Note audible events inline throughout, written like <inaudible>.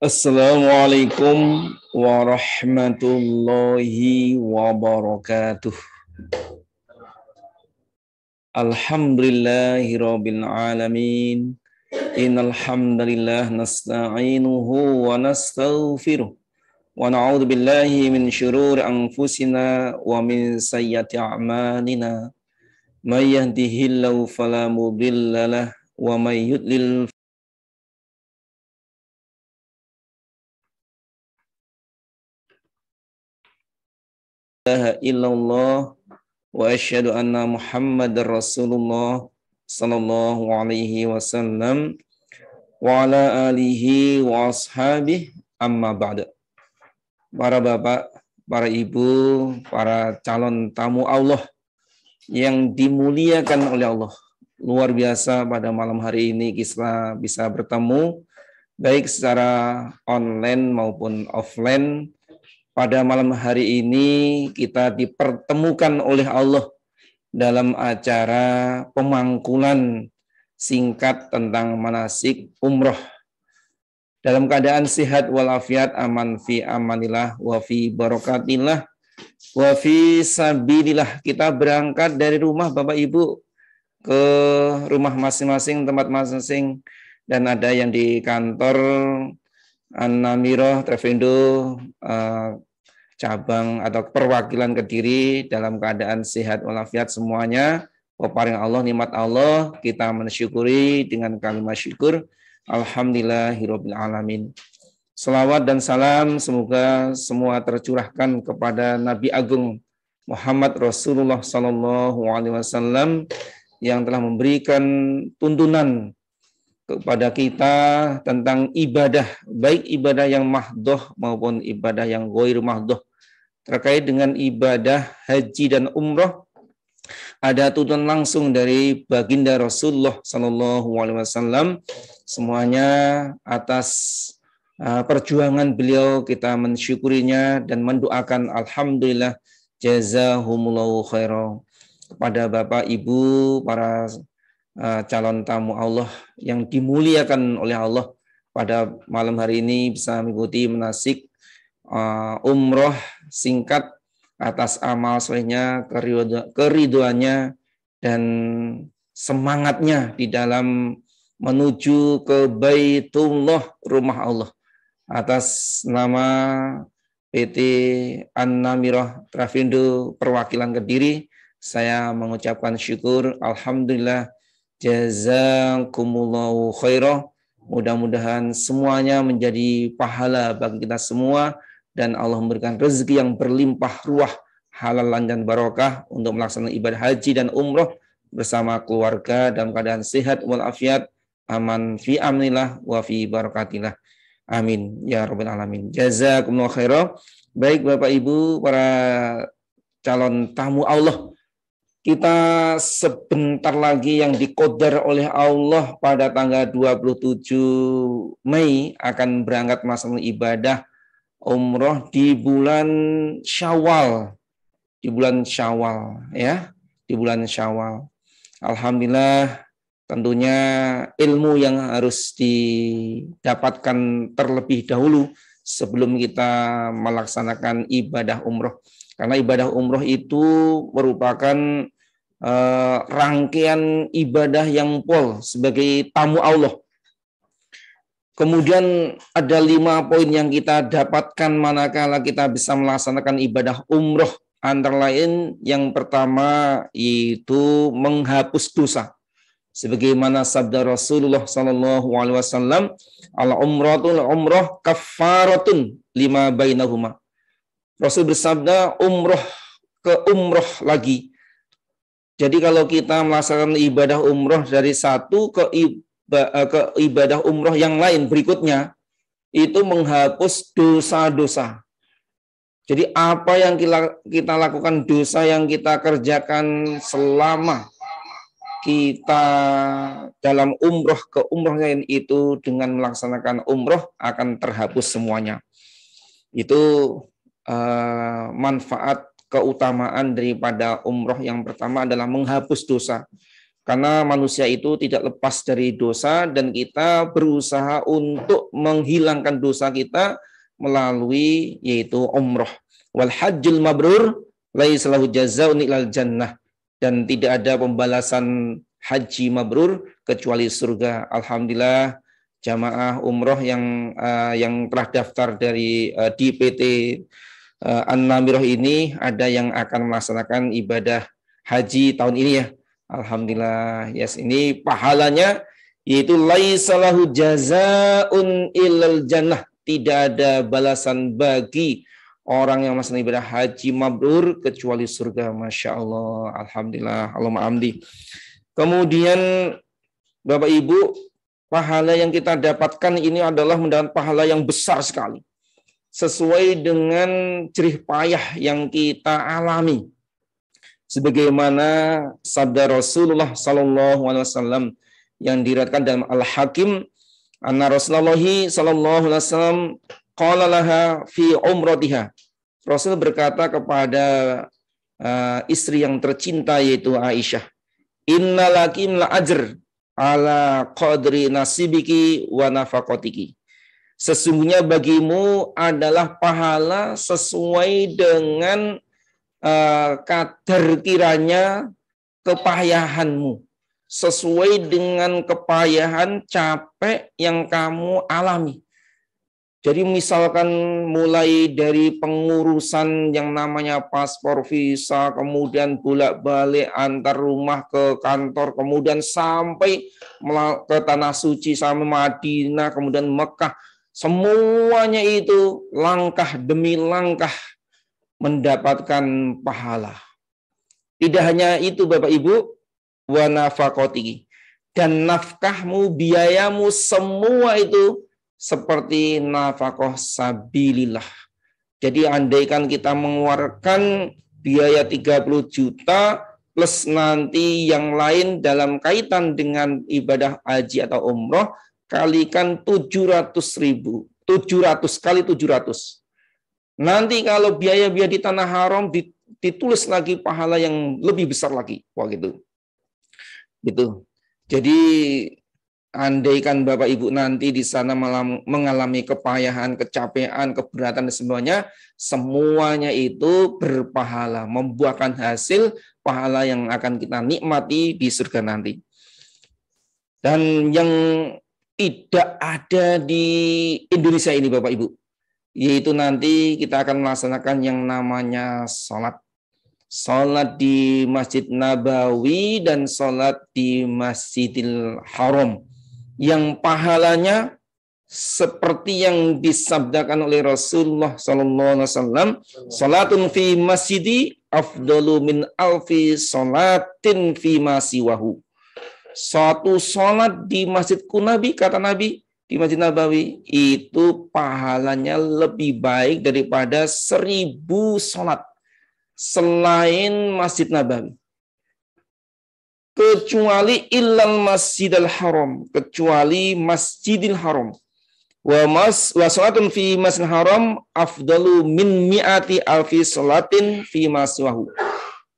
Assalamualaikum warahmatullahi wabarakatuh. Alhamdulillahi rabbil alamin. Innal hamdalillah nasta'inuhu wa nastaghfiruh. Wa na'udzu billahi min syururi anfusina wa min sayyiati a'malina. May yahdihillahu fala mudhillalah wa may yudlil ilaha illallah wa asyhadu anna muhammadar rasulullah sallallahu alaihi wasallam wa ala alihi wa ashabihi amma ba'da. Para bapak, para ibu, para calon tamu Allah yang dimuliakan oleh Allah. Luar biasa pada malam hari ini kita bisa bertemu baik secara online maupun offline pada malam hari ini kita dipertemukan oleh Allah dalam acara pemangkulan singkat tentang manasik umroh. Dalam keadaan sehat walafiat aman fi amanillah wa fi barokatillah wa fi sabilillah. Kita berangkat dari rumah Bapak Ibu ke rumah masing-masing, tempat masing-masing dan ada yang di kantor Anamiroh Trevendo Trevindo, uh, cabang atau perwakilan Kediri dalam keadaan sehat walafiat semuanya. Peparing oh, Allah, nikmat Allah, kita mensyukuri dengan kalimat syukur. Alhamdulillahirabbil alamin. Selawat dan salam semoga semua tercurahkan kepada Nabi Agung Muhammad Rasulullah SAW yang telah memberikan tuntunan kepada kita tentang ibadah, baik ibadah yang mahdoh maupun ibadah yang goir mahdoh terkait dengan ibadah haji dan umroh ada tuntunan langsung dari baginda Rasulullah Shallallahu Alaihi Wasallam semuanya atas uh, perjuangan beliau kita mensyukurinya dan mendoakan alhamdulillah jazahumullahu khairan kepada Bapak Ibu para uh, calon tamu Allah yang dimuliakan oleh Allah pada malam hari ini bisa mengikuti menasik uh, umroh singkat atas amal solehnya, keriduannya, dan semangatnya di dalam menuju ke Baitullah, rumah Allah. Atas nama PT Anna Mirah Trafindo Perwakilan Kediri, saya mengucapkan syukur, Alhamdulillah, jazakumullahu khairah. Mudah-mudahan semuanya menjadi pahala bagi kita semua, dan Allah memberikan rezeki yang berlimpah ruah halal dan barokah untuk melaksanakan ibadah haji dan umroh bersama keluarga dalam keadaan sehat walafiat aman fi amnillah wa fi barakatillah amin ya rabbal alamin jazakumullah khairan baik Bapak Ibu para calon tamu Allah kita sebentar lagi yang dikodar oleh Allah pada tanggal 27 Mei akan berangkat masuk ibadah umroh di bulan Syawal. Di bulan Syawal ya, di bulan Syawal. Alhamdulillah tentunya ilmu yang harus didapatkan terlebih dahulu sebelum kita melaksanakan ibadah umroh. Karena ibadah umroh itu merupakan eh, rangkaian ibadah yang pol sebagai tamu Allah Kemudian ada lima poin yang kita dapatkan manakala kita bisa melaksanakan ibadah umroh. Antara lain yang pertama itu menghapus dosa. Sebagaimana sabda Rasulullah Sallallahu Alaihi Wasallam, al ala umroh kafaratun lima bainahuma. Rasul bersabda umroh ke umroh lagi. Jadi kalau kita melaksanakan ibadah umroh dari satu ke Eh, ke ibadah umroh yang lain berikutnya itu menghapus dosa-dosa. Jadi apa yang kita, kita lakukan dosa yang kita kerjakan selama kita dalam umroh ke umroh lain itu dengan melaksanakan umroh akan terhapus semuanya. Itu eh, manfaat keutamaan daripada umroh yang pertama adalah menghapus dosa karena manusia itu tidak lepas dari dosa dan kita berusaha untuk menghilangkan dosa kita melalui yaitu umroh. Wal hajjul mabrur laisalahu jazaun ilal jannah dan tidak ada pembalasan haji mabrur kecuali surga. Alhamdulillah jamaah umroh yang uh, yang telah daftar dari uh, di uh, eh, An-Namiroh ini ada yang akan melaksanakan ibadah haji tahun ini ya Alhamdulillah. Yes, ini pahalanya yaitu laisalahu jazaun ilal jannah. Tidak ada balasan bagi orang yang masuk ibadah haji mabrur kecuali surga. Masya Allah. Alhamdulillah. Allah ma'amdi. Kemudian Bapak Ibu, pahala yang kita dapatkan ini adalah mendapat pahala yang besar sekali. Sesuai dengan cerih payah yang kita alami sebagaimana sabda Rasulullah sallallahu alaihi wasallam yang diriatkan dalam Al-Hakim anna Rasulullah sallallahu alaihi wasallam qala laha fi umratiha Rasul berkata kepada uh, istri yang tercinta yaitu Aisyah innalakim la ajr ala qadri nasibiki wa nafaqatiki sesungguhnya bagimu adalah pahala sesuai dengan Eh, kadar kiranya kepayahanmu sesuai dengan kepayahan capek yang kamu alami. Jadi misalkan mulai dari pengurusan yang namanya paspor visa, kemudian bolak-balik antar rumah ke kantor, kemudian sampai ke Tanah Suci, sampai Madinah, kemudian Mekah. Semuanya itu langkah demi langkah mendapatkan pahala. Tidak hanya itu Bapak Ibu, wa nafakoti. Dan nafkahmu, biayamu, semua itu seperti nafkah sabilillah. Jadi andaikan kita mengeluarkan biaya 30 juta plus nanti yang lain dalam kaitan dengan ibadah haji atau umroh, kalikan 700 ribu. 700 kali 700. Nanti kalau biaya-biaya di tanah haram ditulis lagi pahala yang lebih besar lagi. Wah gitu. Gitu. Jadi andaikan Bapak Ibu nanti di sana malam mengalami kepayahan, kecapean, keberatan dan semuanya, semuanya itu berpahala, membuahkan hasil pahala yang akan kita nikmati di surga nanti. Dan yang tidak ada di Indonesia ini Bapak Ibu yaitu nanti kita akan melaksanakan yang namanya sholat. Sholat di Masjid Nabawi dan sholat di Masjidil Haram. Yang pahalanya seperti yang disabdakan oleh Rasulullah Sallallahu Alaihi Wasallam, salatun fi masjidi afdalu min alfi salatin fi masiwahu. Satu salat di masjidku Nabi, kata Nabi, di Masjid Nabawi itu pahalanya lebih baik daripada seribu sholat selain Masjid Nabawi. Kecuali ilal masjidil haram. Kecuali masjidil haram. Wa, mas, wa sholatun fi Masjidil haram afdalu min mi'ati alfi sholatin fi maswahu.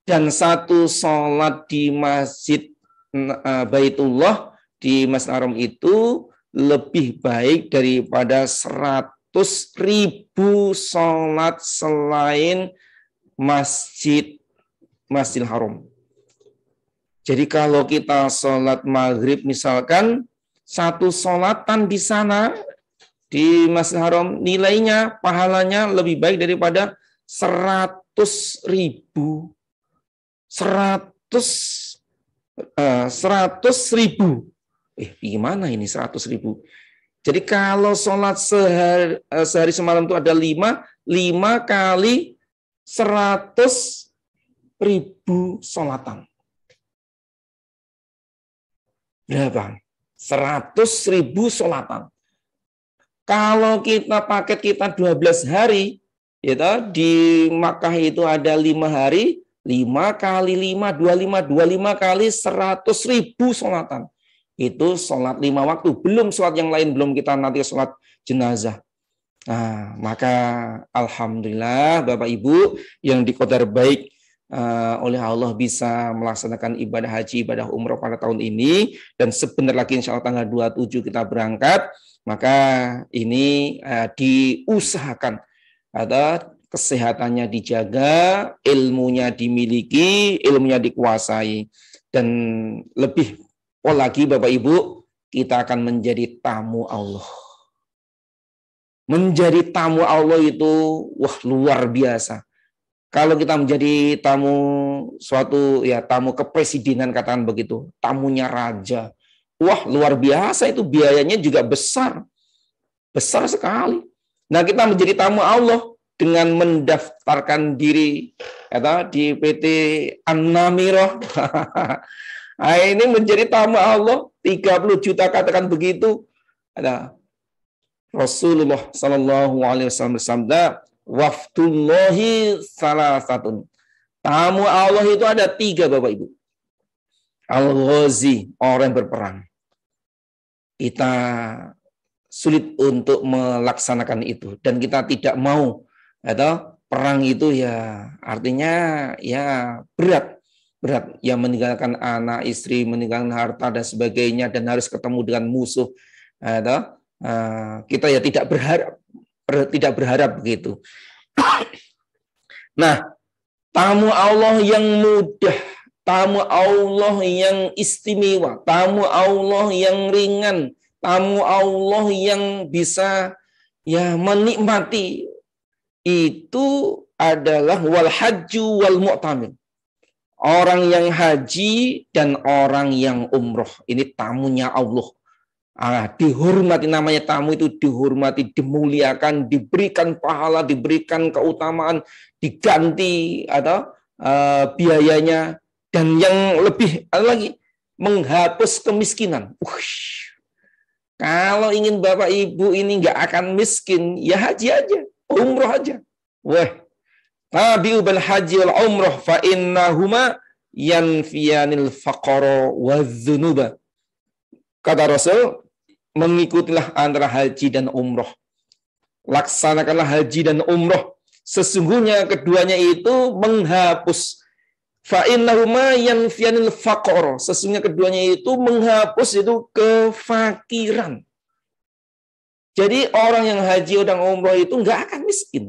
Dan satu sholat di masjid eh, Baitullah di Masjid Haram itu lebih baik daripada seratus ribu sholat selain masjid masjid Haram. Jadi kalau kita sholat maghrib misalkan satu sholatan di sana di masjid Haram nilainya pahalanya lebih baik daripada seratus ribu seratus eh, seratus ribu eh gimana ini 100 ribu? Jadi kalau sholat sehari, eh, sehari semalam itu ada 5, 5 kali 100 ribu sholatan. Berapa? 100 ribu sholatan. Kalau kita paket kita 12 hari, gitu, di Makkah itu ada 5 hari, 5 kali 5, 25, 25 kali 100 ribu sholatan itu sholat lima waktu. Belum sholat yang lain, belum kita nanti sholat jenazah. Nah, maka Alhamdulillah Bapak Ibu yang dikodar baik uh, eh, oleh Allah bisa melaksanakan ibadah haji, ibadah umroh pada tahun ini. Dan sebentar lagi insya Allah tanggal 27 kita berangkat. Maka ini uh, diusahakan ada kesehatannya dijaga, ilmunya dimiliki, ilmunya dikuasai. Dan lebih Oh lagi Bapak Ibu, kita akan menjadi tamu Allah. Menjadi tamu Allah itu wah luar biasa. Kalau kita menjadi tamu suatu ya tamu kepresidenan katakan begitu, tamunya raja. Wah, luar biasa itu biayanya juga besar. Besar sekali. Nah, kita menjadi tamu Allah dengan mendaftarkan diri kata ya, di PT Anamirah. <laughs> Nah, ini menjadi tamu Allah 30 juta katakan begitu. Ada Rasulullah Shallallahu Alaihi Wasallam bersabda, waftullahi salah satu. Tamu Allah itu ada tiga bapak ibu. Al-Ghazi, orang yang berperang. Kita sulit untuk melaksanakan itu dan kita tidak mau atau perang itu ya artinya ya berat berat yang meninggalkan anak, istri, meninggalkan harta dan sebagainya dan harus ketemu dengan musuh. Atau, eh, eh, kita ya tidak berharap tidak berharap begitu. <coughs> Nah, tamu Allah yang mudah, tamu Allah yang istimewa, tamu Allah yang ringan, tamu Allah yang bisa ya menikmati itu adalah wal hajju wal mu'tamin orang yang haji dan orang yang umroh. Ini tamunya Allah. Ah, dihormati namanya tamu itu dihormati, dimuliakan, diberikan pahala, diberikan keutamaan, diganti atau uh, biayanya dan yang lebih lagi menghapus kemiskinan. Uh, Kalau ingin Bapak Ibu ini nggak akan miskin, ya haji aja, umroh aja. Wah, Tabi'u bil haji wal umrah fa innahuma yanfiyanil faqara dhunuba. Kata Rasul, mengikutilah antara haji dan umrah. Laksanakanlah haji dan umrah. Sesungguhnya keduanya itu menghapus fa innahuma yanfiyanil faqara. Sesungguhnya keduanya itu menghapus itu kefakiran. Jadi orang yang haji dan umroh itu nggak akan miskin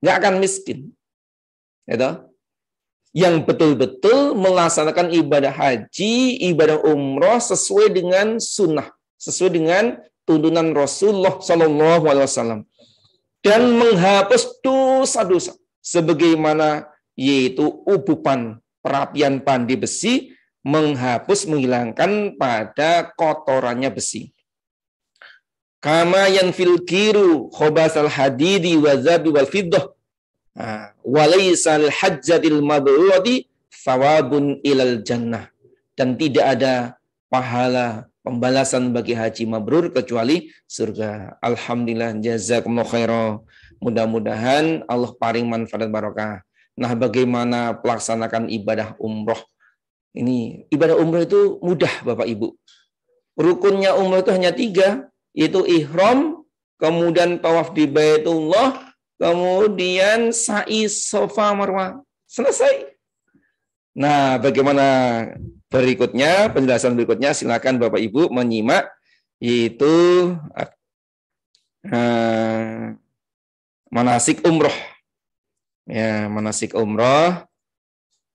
nggak akan miskin. itu ya Yang betul-betul melaksanakan ibadah haji, ibadah umroh sesuai dengan sunnah, sesuai dengan tuntunan Rasulullah Shallallahu Alaihi Wasallam dan menghapus dosa-dosa sebagaimana yaitu ubupan perapian pandi besi menghapus menghilangkan pada kotorannya besi Kama yanfil kiru khobasal hadidi wa zabi wal fiddah. Walaisal hajjatil mabrurati sawabun ilal jannah. Dan tidak ada pahala pembalasan bagi haji mabrur kecuali surga. Alhamdulillah jazakumullah khairah. Mudah-mudahan Allah paring manfaat barokah. Nah, bagaimana pelaksanakan ibadah umroh? Ini ibadah umroh itu mudah, Bapak Ibu. Rukunnya umroh itu hanya tiga, itu ihram, kemudian tawaf di Baitullah, kemudian sa'i sofa marwah. Selesai. Nah, bagaimana berikutnya, penjelasan berikutnya silakan Bapak Ibu menyimak itu uh, eh, manasik umroh. Ya, manasik umroh.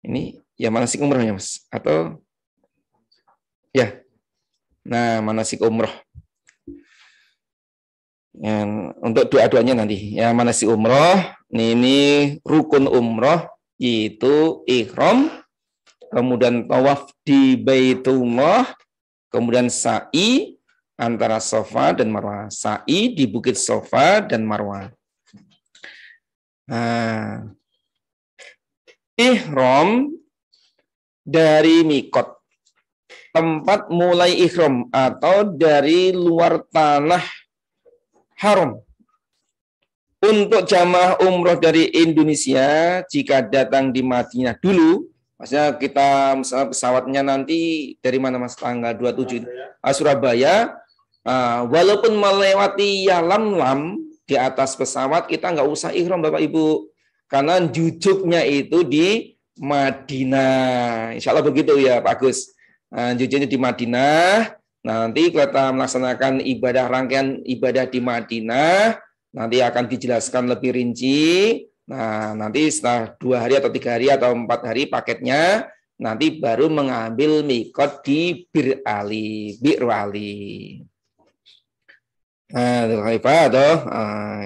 Ini ya manasik umrohnya Mas. Atau ya. Nah, manasik umroh untuk dua-duanya nanti. ya mana si umroh, ini rukun umroh, yaitu ikhram, kemudian tawaf di Baitullah, kemudian sa'i antara sofa dan marwah. Sa'i di Bukit Sofa dan marwah. Nah, ihram dari mikot tempat mulai ihram atau dari luar tanah haram. Untuk jamaah umroh dari Indonesia, jika datang di Madinah dulu, maksudnya kita misalnya pesawatnya nanti dari mana mas tanggal 27 Surabaya, ah, Surabaya uh, walaupun melewati Yalamlam di atas pesawat, kita nggak usah ikhram Bapak Ibu. Karena jujuknya itu di Madinah. Insya Allah begitu ya Pak Agus. Uh, ah, jujuknya di Madinah, nanti kita melaksanakan ibadah rangkaian ibadah di Madinah, nanti akan dijelaskan lebih rinci. Nah, nanti setelah dua hari atau tiga hari atau empat hari paketnya, nanti baru mengambil mikot di Bir Ali, Bir Ali. Nah, atau eh,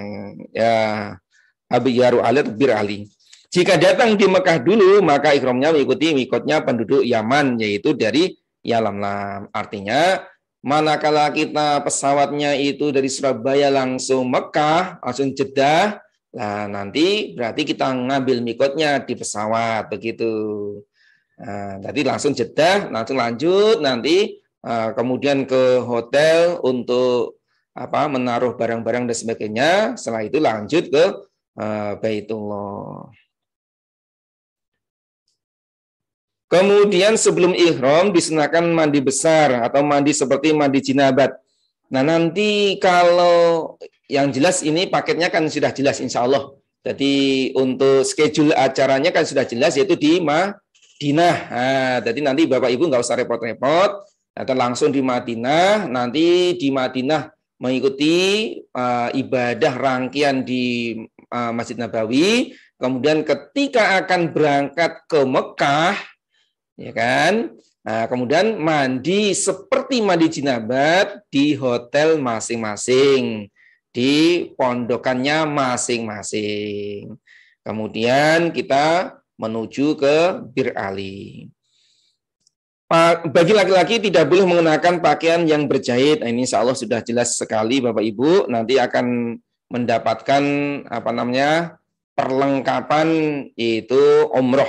ya Abi Yaru Ali atau Bir Ali. Jika datang di Mekah dulu, maka ikromnya mengikuti mikotnya penduduk Yaman, yaitu dari Ya lam lam. Artinya manakala kita pesawatnya itu dari Surabaya langsung Mekah, langsung Jeddah, lah nanti berarti kita ngambil mikotnya di pesawat begitu. Nah, langsung Jeddah, langsung lanjut nanti eh, kemudian ke hotel untuk apa menaruh barang-barang dan sebagainya. Setelah itu lanjut ke eh, Baitullah. Kemudian sebelum ihram disenakan mandi besar atau mandi seperti mandi jinabat. Nah nanti kalau yang jelas ini paketnya kan sudah jelas insya Allah. Jadi untuk schedule acaranya kan sudah jelas yaitu di Madinah. Nah, jadi nanti Bapak Ibu nggak usah repot-repot. Atau langsung di Madinah. Nanti di Madinah mengikuti uh, ibadah rangkaian di uh, Masjid Nabawi. Kemudian ketika akan berangkat ke Mekah, ya kan? Nah, kemudian mandi seperti mandi jinabat di hotel masing-masing, di pondokannya masing-masing. Kemudian kita menuju ke Bir Ali. Bagi laki-laki tidak boleh mengenakan pakaian yang berjahit. Nah, ini insya Allah sudah jelas sekali Bapak Ibu. Nanti akan mendapatkan apa namanya perlengkapan yaitu umroh.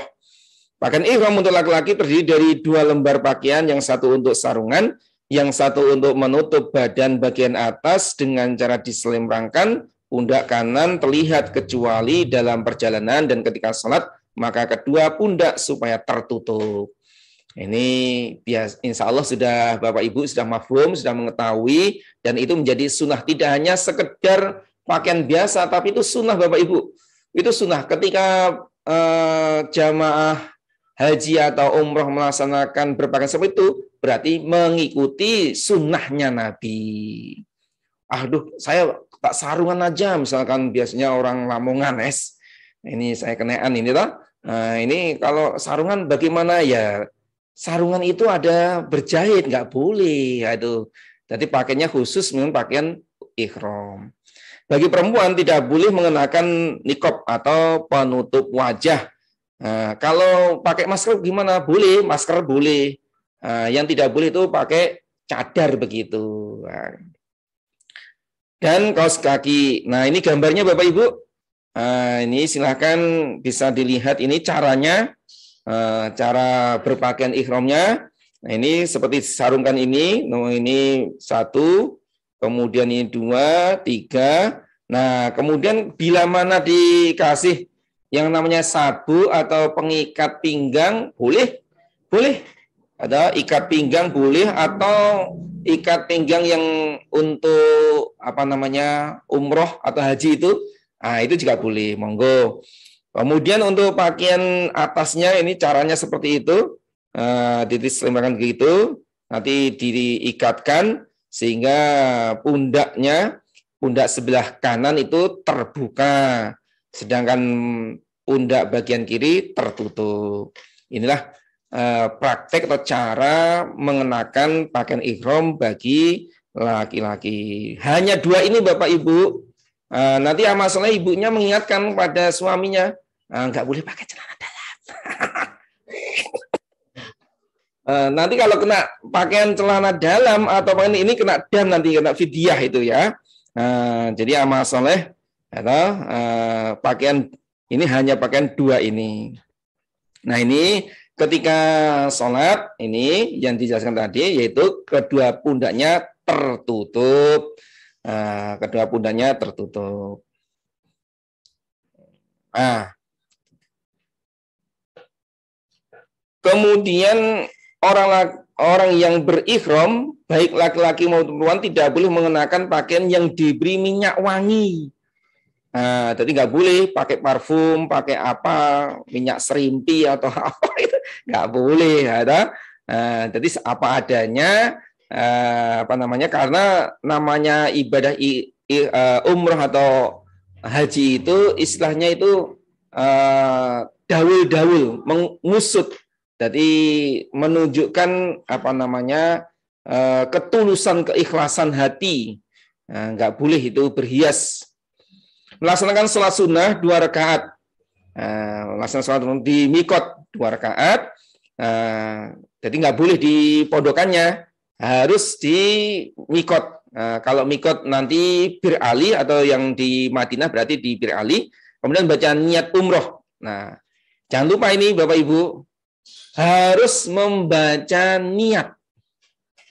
Pakaian ihram untuk laki-laki terdiri dari dua lembar pakaian, yang satu untuk sarungan, yang satu untuk menutup badan bagian atas dengan cara diselimrangkan pundak kanan terlihat kecuali dalam perjalanan dan ketika sholat, maka kedua pundak supaya tertutup. Ini bias, insya Allah sudah Bapak Ibu sudah mafhum, sudah mengetahui, dan itu menjadi sunnah. Tidak hanya sekedar pakaian biasa, tapi itu sunnah Bapak Ibu. Itu sunnah ketika eh, jamaah haji atau umroh melaksanakan berbagai seperti itu, berarti mengikuti sunnahnya Nabi. Aduh, saya tak sarungan aja, misalkan biasanya orang Lamongan es. Ini saya kenaan ini toh. Nah, ini kalau sarungan bagaimana ya? Sarungan itu ada berjahit, nggak boleh. Aduh, jadi pakainya khusus memang pakaian ikhram. Bagi perempuan tidak boleh mengenakan nikop atau penutup wajah Nah, kalau pakai masker gimana? Boleh, masker boleh. Nah, yang tidak boleh itu pakai cadar begitu. Nah. Dan kaos kaki. Nah, ini gambarnya Bapak Ibu. Nah, ini silahkan bisa dilihat ini caranya, eh, cara berpakaian ikhramnya. Nah, ini seperti sarungkan ini. Nah, ini satu, kemudian ini dua, tiga. Nah, kemudian bila mana dikasih yang namanya sabu atau pengikat pinggang boleh, boleh. Ada ikat pinggang boleh atau ikat pinggang yang untuk apa namanya umroh atau haji itu, ah itu juga boleh, monggo. Kemudian untuk pakaian atasnya ini caranya seperti itu, uh, ah, ditislimakan begitu, nanti diikatkan sehingga pundaknya pundak sebelah kanan itu terbuka. Sedangkan undak bagian kiri tertutup. Inilah eh, praktek atau cara mengenakan pakaian ihram bagi laki-laki. Hanya dua ini Bapak Ibu. Eh, nanti masalah ibunya mengingatkan pada suaminya, eh, nggak boleh pakai celana dalam. <laughs> Eh, nanti kalau kena pakaian celana dalam atau pakaian ini kena dam nanti kena fidyah itu ya. Nah, jadi amal soleh atau ya uh, eh, pakaian ini hanya pakaian dua ini. Nah ini ketika sholat ini yang dijelaskan tadi yaitu kedua pundaknya tertutup, uh, kedua pundaknya tertutup. Ah. Kemudian orang orang yang berikrom baik laki-laki maupun perempuan tidak boleh mengenakan pakaian yang diberi minyak wangi Nah, jadi nggak boleh pakai parfum, pakai apa minyak serimpi atau <laughs> apa itu nggak boleh, ada. Ya nah, eh, jadi apa adanya, eh, apa namanya karena namanya ibadah umroh atau haji itu istilahnya itu dawul-dawul, mengusut. Jadi menunjukkan apa namanya ketulusan, keikhlasan hati. Nah, nggak boleh itu berhias melaksanakan sholat sunnah dua rakaat, eh, melaksanakan sholat di mikot dua rakaat. Eh, jadi nggak boleh di pondokannya, harus di mikot. Eh, kalau mikot nanti bir ali atau yang di Madinah berarti di bir ali. Kemudian baca niat umroh. Nah, jangan lupa ini Bapak Ibu harus membaca niat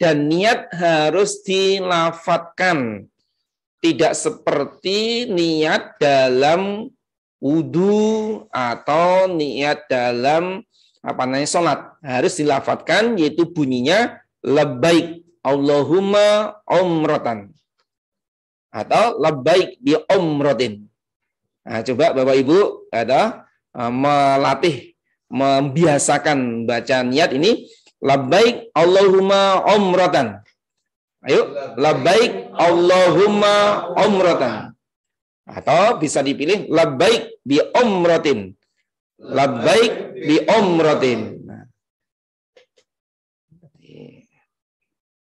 dan niat harus dilafatkan tidak seperti niat dalam wudhu atau niat dalam apa namanya sholat harus dilafatkan yaitu bunyinya lebaik Allahumma omrotan atau lebaik bi omrotin. Nah, coba Bapak Ibu ada eh, melatih membiasakan baca niat ini lebaik Allahumma omrotan Ayo, labbaik Allahumma umratan. Atau bisa dipilih labbaik bi umratin. Labbaik bi umratin. Nah.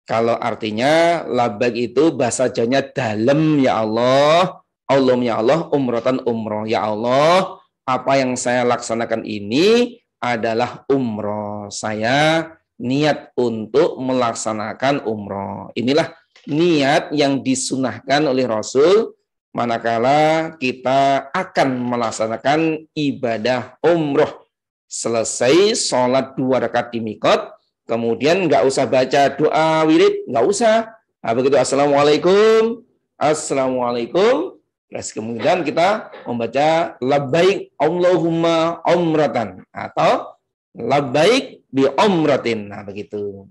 Kalau artinya labbaik itu bahasa Jawanya dalam ya Allah, Allah ya Allah, umratan umroh ya Allah. Apa yang saya laksanakan ini adalah umroh. Saya niat untuk melaksanakan umroh. Inilah niat yang disunahkan oleh Rasul manakala kita akan melaksanakan ibadah umroh. Selesai sholat dua rakaat di mikot, kemudian nggak usah baca doa wirid, nggak usah. Nah, begitu assalamualaikum, assalamualaikum. Terus kemudian kita membaca labbaik Allahumma umratan atau labbaik bi umratin. Nah, begitu.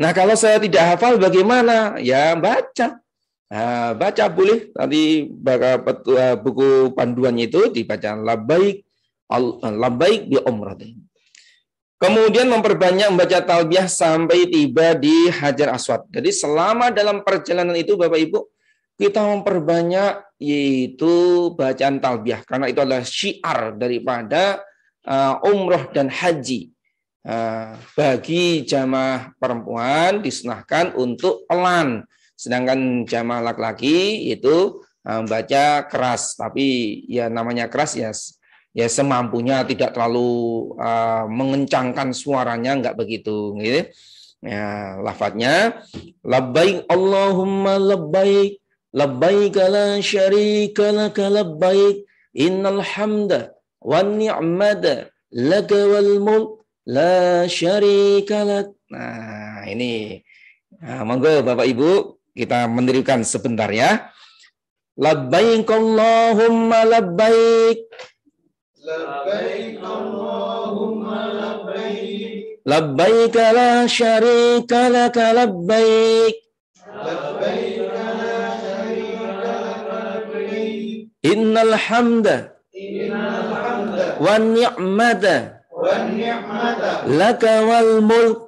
Nah, kalau saya tidak hafal bagaimana? Ya, baca. Nah, baca boleh. Tadi eh, buku panduannya itu dibaca labaik labaik bi umratin. Kemudian memperbanyak membaca talbiyah sampai tiba di Hajar Aswad. Jadi selama dalam perjalanan itu Bapak Ibu, kita memperbanyak yaitu bacaan talbiyah karena itu adalah syiar daripada eh, umroh dan haji. Eh, bagi jamaah perempuan disunahkan untuk pelan, sedangkan jamaah laki-laki itu eh, baca keras. Tapi ya namanya keras ya ya semampunya tidak terlalu uh, mengencangkan suaranya nggak begitu gitu. Ya, lafadznya labbaik Allahumma lebay, labbaik la syarika laka labbaik innal hamda wan ni'mada laka wal mulk la syarikalak. Nah, ini. Nah, monggo Bapak Ibu kita mendirikan sebentar ya. Labbaik Allahumma labbaik. Labbaik Allahumma labbaik. Labbaik la syarika labbaik. Labbaik la labbaik. Innal hamda. Innal hamda. Wa ni'mata. لك والملك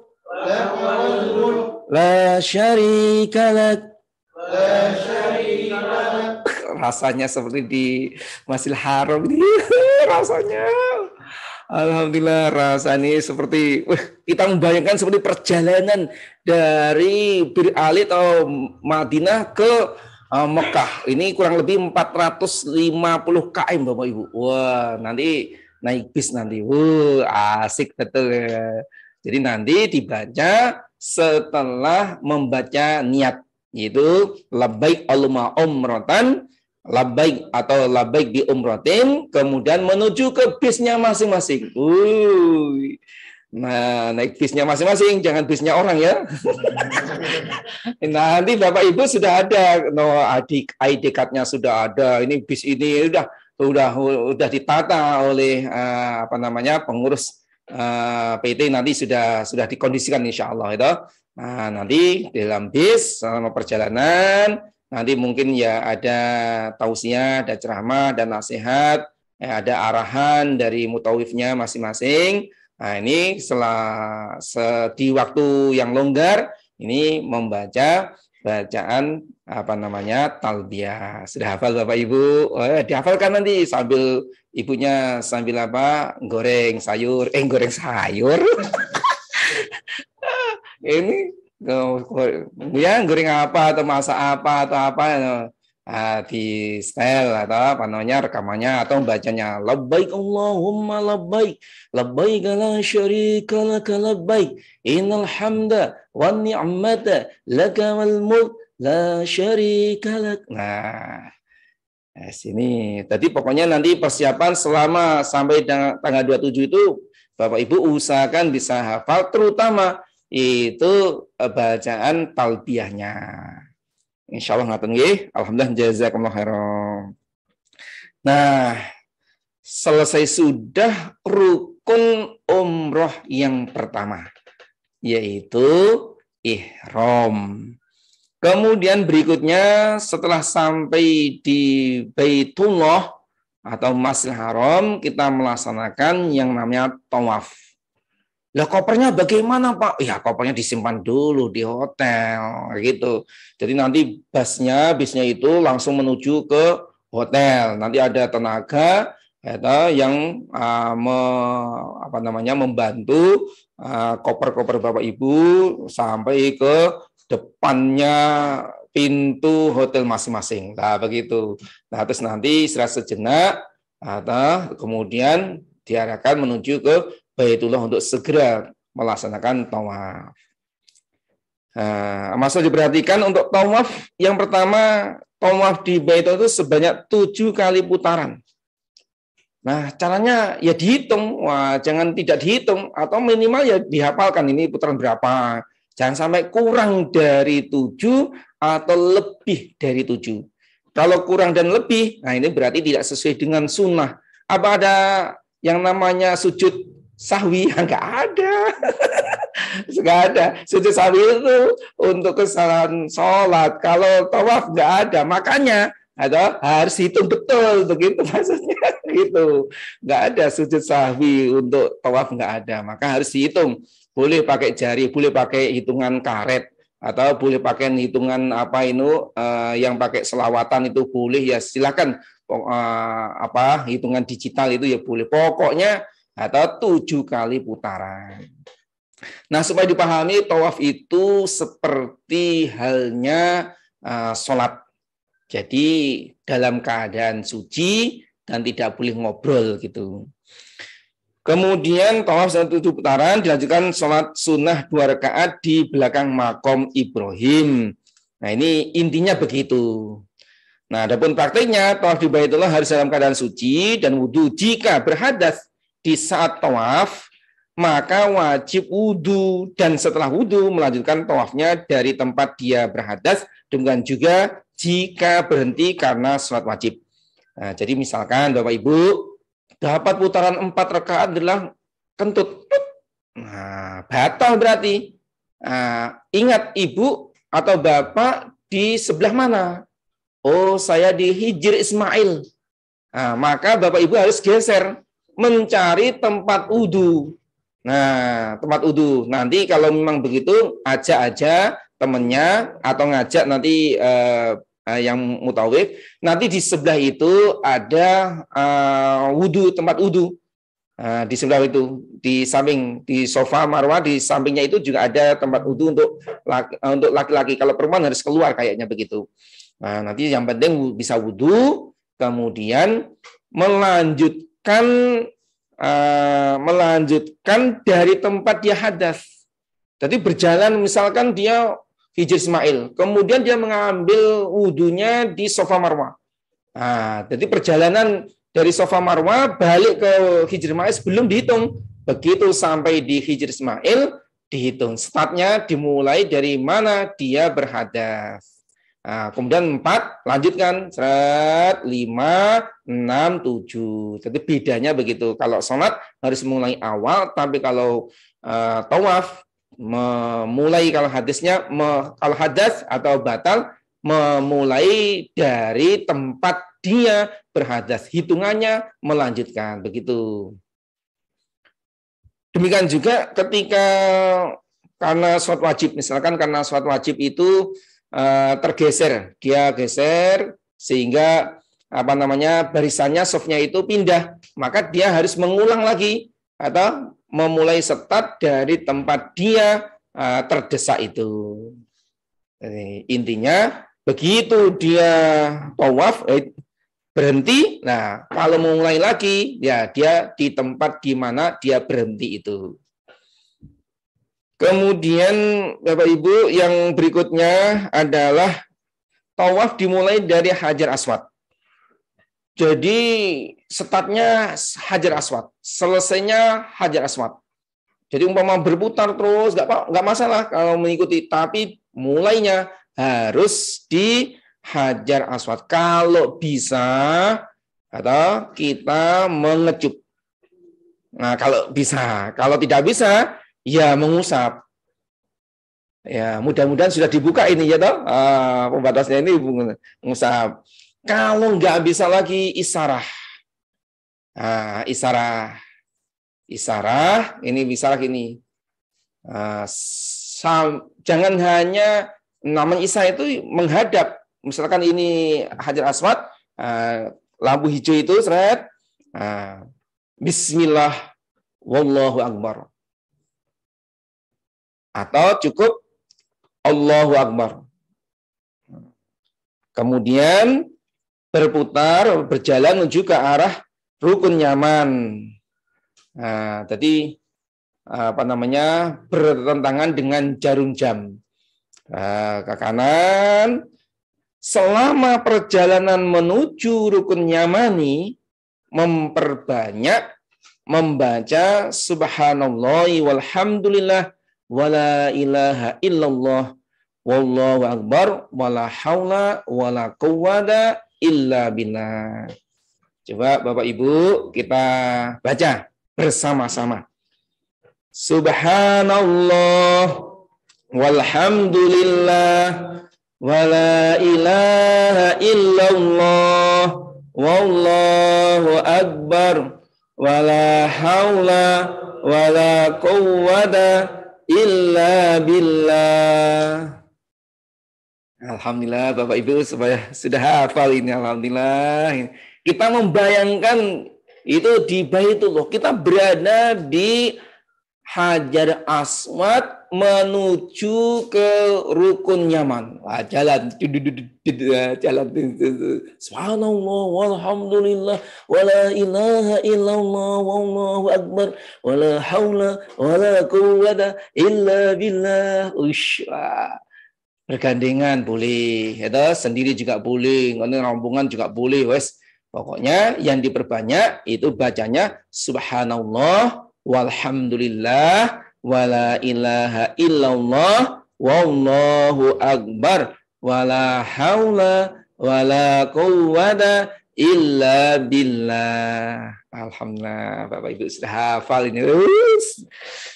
لا شريك لك rasanya seperti di Masjid Haram ini <laughs> rasanya Alhamdulillah rasanya seperti wah, kita membayangkan seperti perjalanan dari Bir Ali atau Madinah ke uh, Mekah. Ini kurang lebih 450 km Bapak Ibu. Wah, nanti naik bis nanti. Wuh, asik betul. Jadi nanti dibaca setelah membaca niat yaitu labbaik allahumma umrotan labbaik atau labbaik bi umrotin kemudian menuju ke bisnya masing-masing. Uh. Nah, naik bisnya masing-masing, jangan bisnya orang ya. nah, <laughs> nanti Bapak Ibu sudah ada, no adik ID card-nya sudah ada. Ini bis ini udah sudah udah ditata oleh uh, apa namanya pengurus uh, eh, PT nanti sudah sudah dikondisikan insya Allah itu. Nah, nanti dalam bis selama perjalanan nanti mungkin ya ada tausiah, ada ceramah, ada nasihat, ya ada arahan dari mutawifnya masing-masing. Nah, ini setelah di waktu yang longgar ini membaca bacaan apa namanya talbiyah. Sudah hafal Bapak Ibu? Eh, dihafalkan nanti sambil ibunya sambil apa? goreng sayur. Eh goreng sayur. <laughs> Ini eh, ya goreng apa atau masak apa atau apa eh, uh, di style atau apa namanya rekamannya atau bacanya lebih Allahumma lebih labbaik la syarika laka lebih inal hamda wa ni'mata laka wal mulk la syarika lak nah Nah, sini. Tadi pokoknya nanti persiapan selama sampai tanggal 27 itu Bapak Ibu usahakan bisa hafal terutama itu eh, bacaan talbiyahnya. Insya Allah ngaten ye. alhamdulillah jazakumullah khairan nah selesai sudah rukun umroh yang pertama yaitu ihram kemudian berikutnya setelah sampai di Baitullah atau Masjidil Haram kita melaksanakan yang namanya tawaf lah kopernya bagaimana Pak? Ya kopernya disimpan dulu di hotel gitu. Jadi nanti busnya, bisnya itu langsung menuju ke hotel. Nanti ada tenaga itu yang uh, me, apa namanya membantu ah, koper-koper Bapak Ibu sampai ke depannya pintu hotel masing-masing. Nah, begitu. Nah, terus nanti istirahat sejenak atau kemudian diarahkan menuju ke Baitullah untuk segera melaksanakan tawaf. Nah, masa diperhatikan untuk tawaf yang pertama tawaf di Baitullah itu sebanyak tujuh kali putaran. Nah, caranya ya dihitung. Wah, jangan tidak dihitung atau minimal ya dihafalkan ini putaran berapa. Jangan sampai kurang dari tujuh atau lebih dari tujuh. Kalau kurang dan lebih, nah ini berarti tidak sesuai dengan sunnah. Apa ada yang namanya sujud sahwi nggak ada <laughs> nggak ada sujud sahwi itu untuk kesalahan sholat kalau tawaf nggak ada makanya ada harus hitung betul begitu <laughs> maksudnya gitu nggak ada sujud sahwi untuk tawaf nggak ada maka harus dihitung boleh pakai jari boleh pakai hitungan karet atau boleh pakai hitungan apa itu eh, yang pakai selawatan itu boleh ya silakan eh, apa hitungan digital itu ya boleh pokoknya atau tujuh kali putaran. Nah, supaya dipahami, tawaf itu seperti halnya uh, sholat. Jadi, dalam keadaan suci dan tidak boleh ngobrol gitu. Kemudian tawaf satu tujuh putaran dilanjutkan sholat sunnah dua rakaat di belakang makom Ibrahim. Nah ini intinya begitu. Nah adapun praktiknya tawaf di Baitullah harus dalam keadaan suci dan wudhu jika berhadas di saat tawaf maka wajib wudhu dan setelah wudhu melanjutkan tawafnya dari tempat dia berhadas Demikian juga jika berhenti karena sholat wajib. Nah, jadi misalkan Bapak Ibu dapat putaran empat rakaat adalah kentut. Nah, batal berarti. Nah, ingat Ibu atau Bapak di sebelah mana? Oh, saya di Hijir Ismail. Nah, maka Bapak Ibu harus geser mencari tempat udu. Nah, tempat udu. Nanti kalau memang begitu, ajak aja temennya atau ngajak nanti uh, yang mutawif. Nanti di sebelah itu ada uh, wudhu, tempat wudhu. Uh, di sebelah itu, di samping, di sofa marwah, di sampingnya itu juga ada tempat wudhu untuk laki, untuk laki-laki. Kalau perempuan harus keluar kayaknya begitu. Nah, nanti yang penting bisa wudhu, kemudian melanjut melanjutkan uh, eh, melanjutkan dari tempat dia hadas. Jadi berjalan misalkan dia hijir Ismail, kemudian dia mengambil wudhunya di Sofa Marwa. Nah, jadi perjalanan dari Sofa Marwa balik ke hijir Ismail belum dihitung. Begitu sampai di hijir Ismail, dihitung. Startnya dimulai dari mana dia berhadas. Nah, kemudian empat, lanjutkan. Seret, 5, enam, tujuh. Jadi bedanya begitu. Kalau sholat harus mulai awal, tapi kalau uh, tawaf, memulai kalau hadisnya, me, kalau hadas atau batal, memulai dari tempat dia berhadas. Hitungannya melanjutkan. Begitu. Demikian juga ketika karena sholat wajib. Misalkan karena sholat wajib itu Eh, tergeser, dia geser sehingga apa namanya barisannya softnya itu pindah, maka dia harus mengulang lagi atau memulai start dari tempat dia eh, terdesak itu. intinya begitu dia tawaf eh, berhenti, nah kalau mau mulai lagi ya dia di tempat di mana dia berhenti itu. Kemudian Bapak Ibu yang berikutnya adalah tawaf dimulai dari Hajar Aswad. Jadi setatnya Hajar Aswad, selesainya Hajar Aswad. Jadi umpama berputar terus nggak nggak masalah kalau mengikuti, tapi mulainya harus di Hajar Aswad. Kalau bisa atau kita mengecup. Nah, kalau bisa, kalau tidak bisa Ya, mengusap. Ya, mudah-mudahan sudah dibuka ini ya toh ah, pembatasnya ini mengusap. Kalau nggak bisa lagi isarah. Ah, isarah. Isarah, ini bisa lagi ini. Ah, jangan hanya namanya isah itu menghadap. Misalkan ini hajar aswad, ah, lampu hijau itu seret. Ah, Bismillah, Wallahu Akbar. Atau cukup Allahu Akbar. Kemudian berputar, berjalan menuju ke arah rukun nyaman. Nah, tadi apa namanya bertentangan dengan jarum jam nah, ke kanan. Selama perjalanan menuju rukun nyamani memperbanyak membaca subhanallah walhamdulillah wala ilaha illallah wallahu akbar wala haula wala quwwata illa billah. Coba Bapak Ibu kita baca bersama-sama. Subhanallah walhamdulillah wala ilaha illallah wallahu akbar wala haula wala quwwata illa billah. Alhamdulillah Bapak Ibu supaya sudah hafal ini alhamdulillah. Kita membayangkan itu di Baitullah. Kita berada di Hajar Aswad menuju ke rukun nyaman. Wah, jalan jalan subhanallah walhamdulillah wala ilaha illallah wallahu akbar wala hawla, wala quwwata illa billah. Ushwa. bergandengan boleh, itu ya sendiri juga boleh, rombongan juga boleh, wes. Pokoknya yang diperbanyak itu bacanya subhanallah walhamdulillah wala ilaha illallah wallahu akbar wala haula wala quwwata illa billah. Alhamdulillah, Bapak Ibu sudah hafal ini. Uus,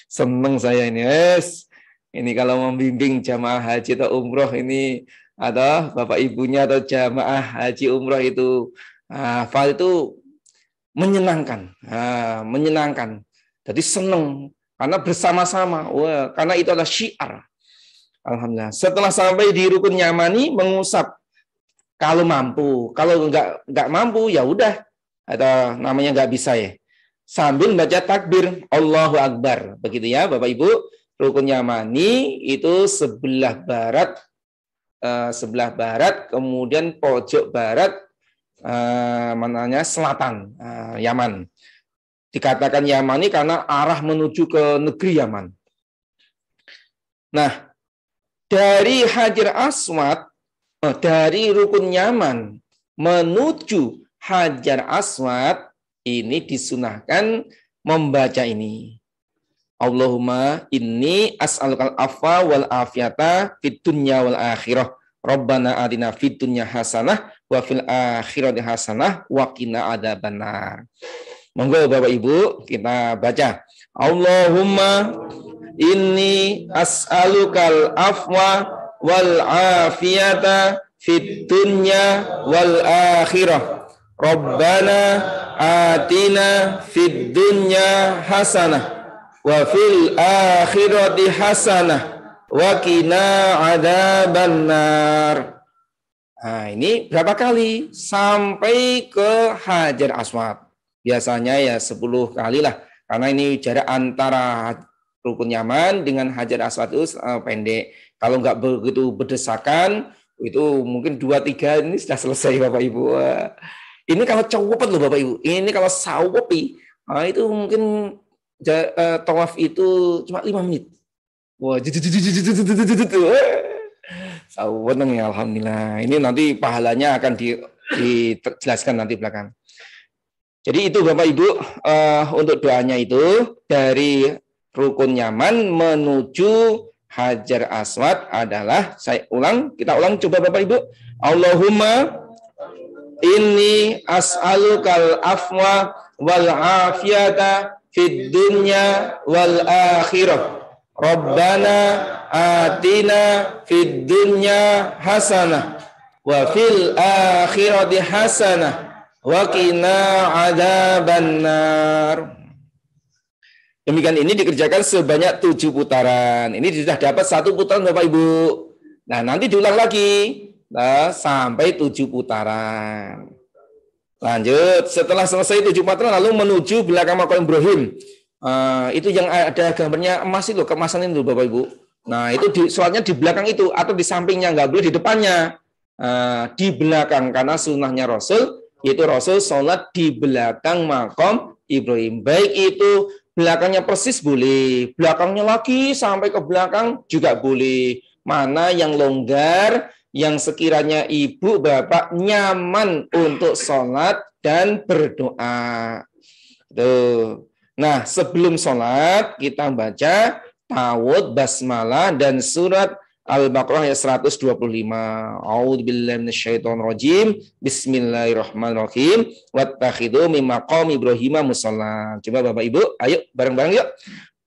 seneng saya ini. Uus. Ini kalau membimbing jamaah haji atau umroh ini atau bapak ibunya atau jamaah haji umroh itu hafal itu menyenangkan, ah, menyenangkan. Jadi seneng karena bersama-sama. Wah, karena itu adalah syiar. Alhamdulillah. Setelah sampai di rukun nyamani mengusap kalau mampu. Kalau nggak nggak mampu ya udah atau namanya nggak bisa ya. Sambil baca takbir Allahu Akbar. Begitu ya Bapak Ibu. Rukun nyamani itu sebelah barat eh, sebelah barat kemudian pojok barat eh, mananya selatan eh, Yaman. Dikatakan Yamani karena arah menuju ke negeri Yaman. Nah, dari Hajar Aswad, eh, dari rukun Yaman menuju Hajar Aswad, ini disunahkan membaca ini. Allahumma inni as'alukal afwa wal afiyata fid dunya wal akhirah. Rabbana adina fid dunya hasanah wa fil akhirati hasanah wa qina adzabannar. Monggo Bapak Ibu kita baca. Allahumma inni as'alukal afwa wal afiyata fit dunya wal akhirah. Rabbana atina fid dunya hasanah wa fil akhirati hasanah wa qina adzabannar. Nah, ini berapa kali sampai ke Hajar Aswad biasanya ya 10 kali lah karena ini jarak antara rukun nyaman dengan hajar aswad itu eh, pendek kalau nggak begitu berdesakan itu mungkin dua tiga ini sudah selesai bapak ibu eh, ini kalau cowopet loh bapak ibu ini kalau sawopi eh, itu mungkin tawaf itu cuma lima menit wah ya alhamdulillah ini nanti pahalanya akan dijelaskan nanti belakang jadi itu Bapak Ibu uh, untuk doanya itu dari rukun nyaman menuju hajar aswad adalah saya ulang kita ulang coba Bapak Ibu Allahumma ini as'alukal afwa wal afiyata fid dunya wal akhirah Rabbana atina fid dunya hasanah wa fil akhirati hasanah wa ada benar Demikian ini dikerjakan sebanyak tujuh putaran. Ini sudah dapat satu putaran Bapak Ibu. Nah, nanti diulang lagi nah, sampai tujuh putaran. Lanjut, setelah selesai tujuh putaran lalu menuju belakang makam Ibrahim. Uh, itu yang ada gambarnya emas itu, kemasan itu Bapak Ibu. Nah, itu di, soalnya di belakang itu atau di sampingnya, nggak boleh di depannya. Uh, di belakang karena sunnahnya Rasul yaitu Rasul sholat di belakang makom Ibrahim. Baik itu belakangnya persis boleh, belakangnya lagi sampai ke belakang juga boleh. Mana yang longgar, yang sekiranya ibu bapak nyaman untuk sholat dan berdoa. Tuh. Nah, sebelum sholat kita baca tawud basmalah dan surat Al-Baqarah ayat 125. A'udzubillahi minasyaitonirrajim. Bismillahirrahmanirrahim. Wattakhidhu mim maqam Ibrahim musalla. Coba Bapak Ibu, ayo bareng-bareng yuk.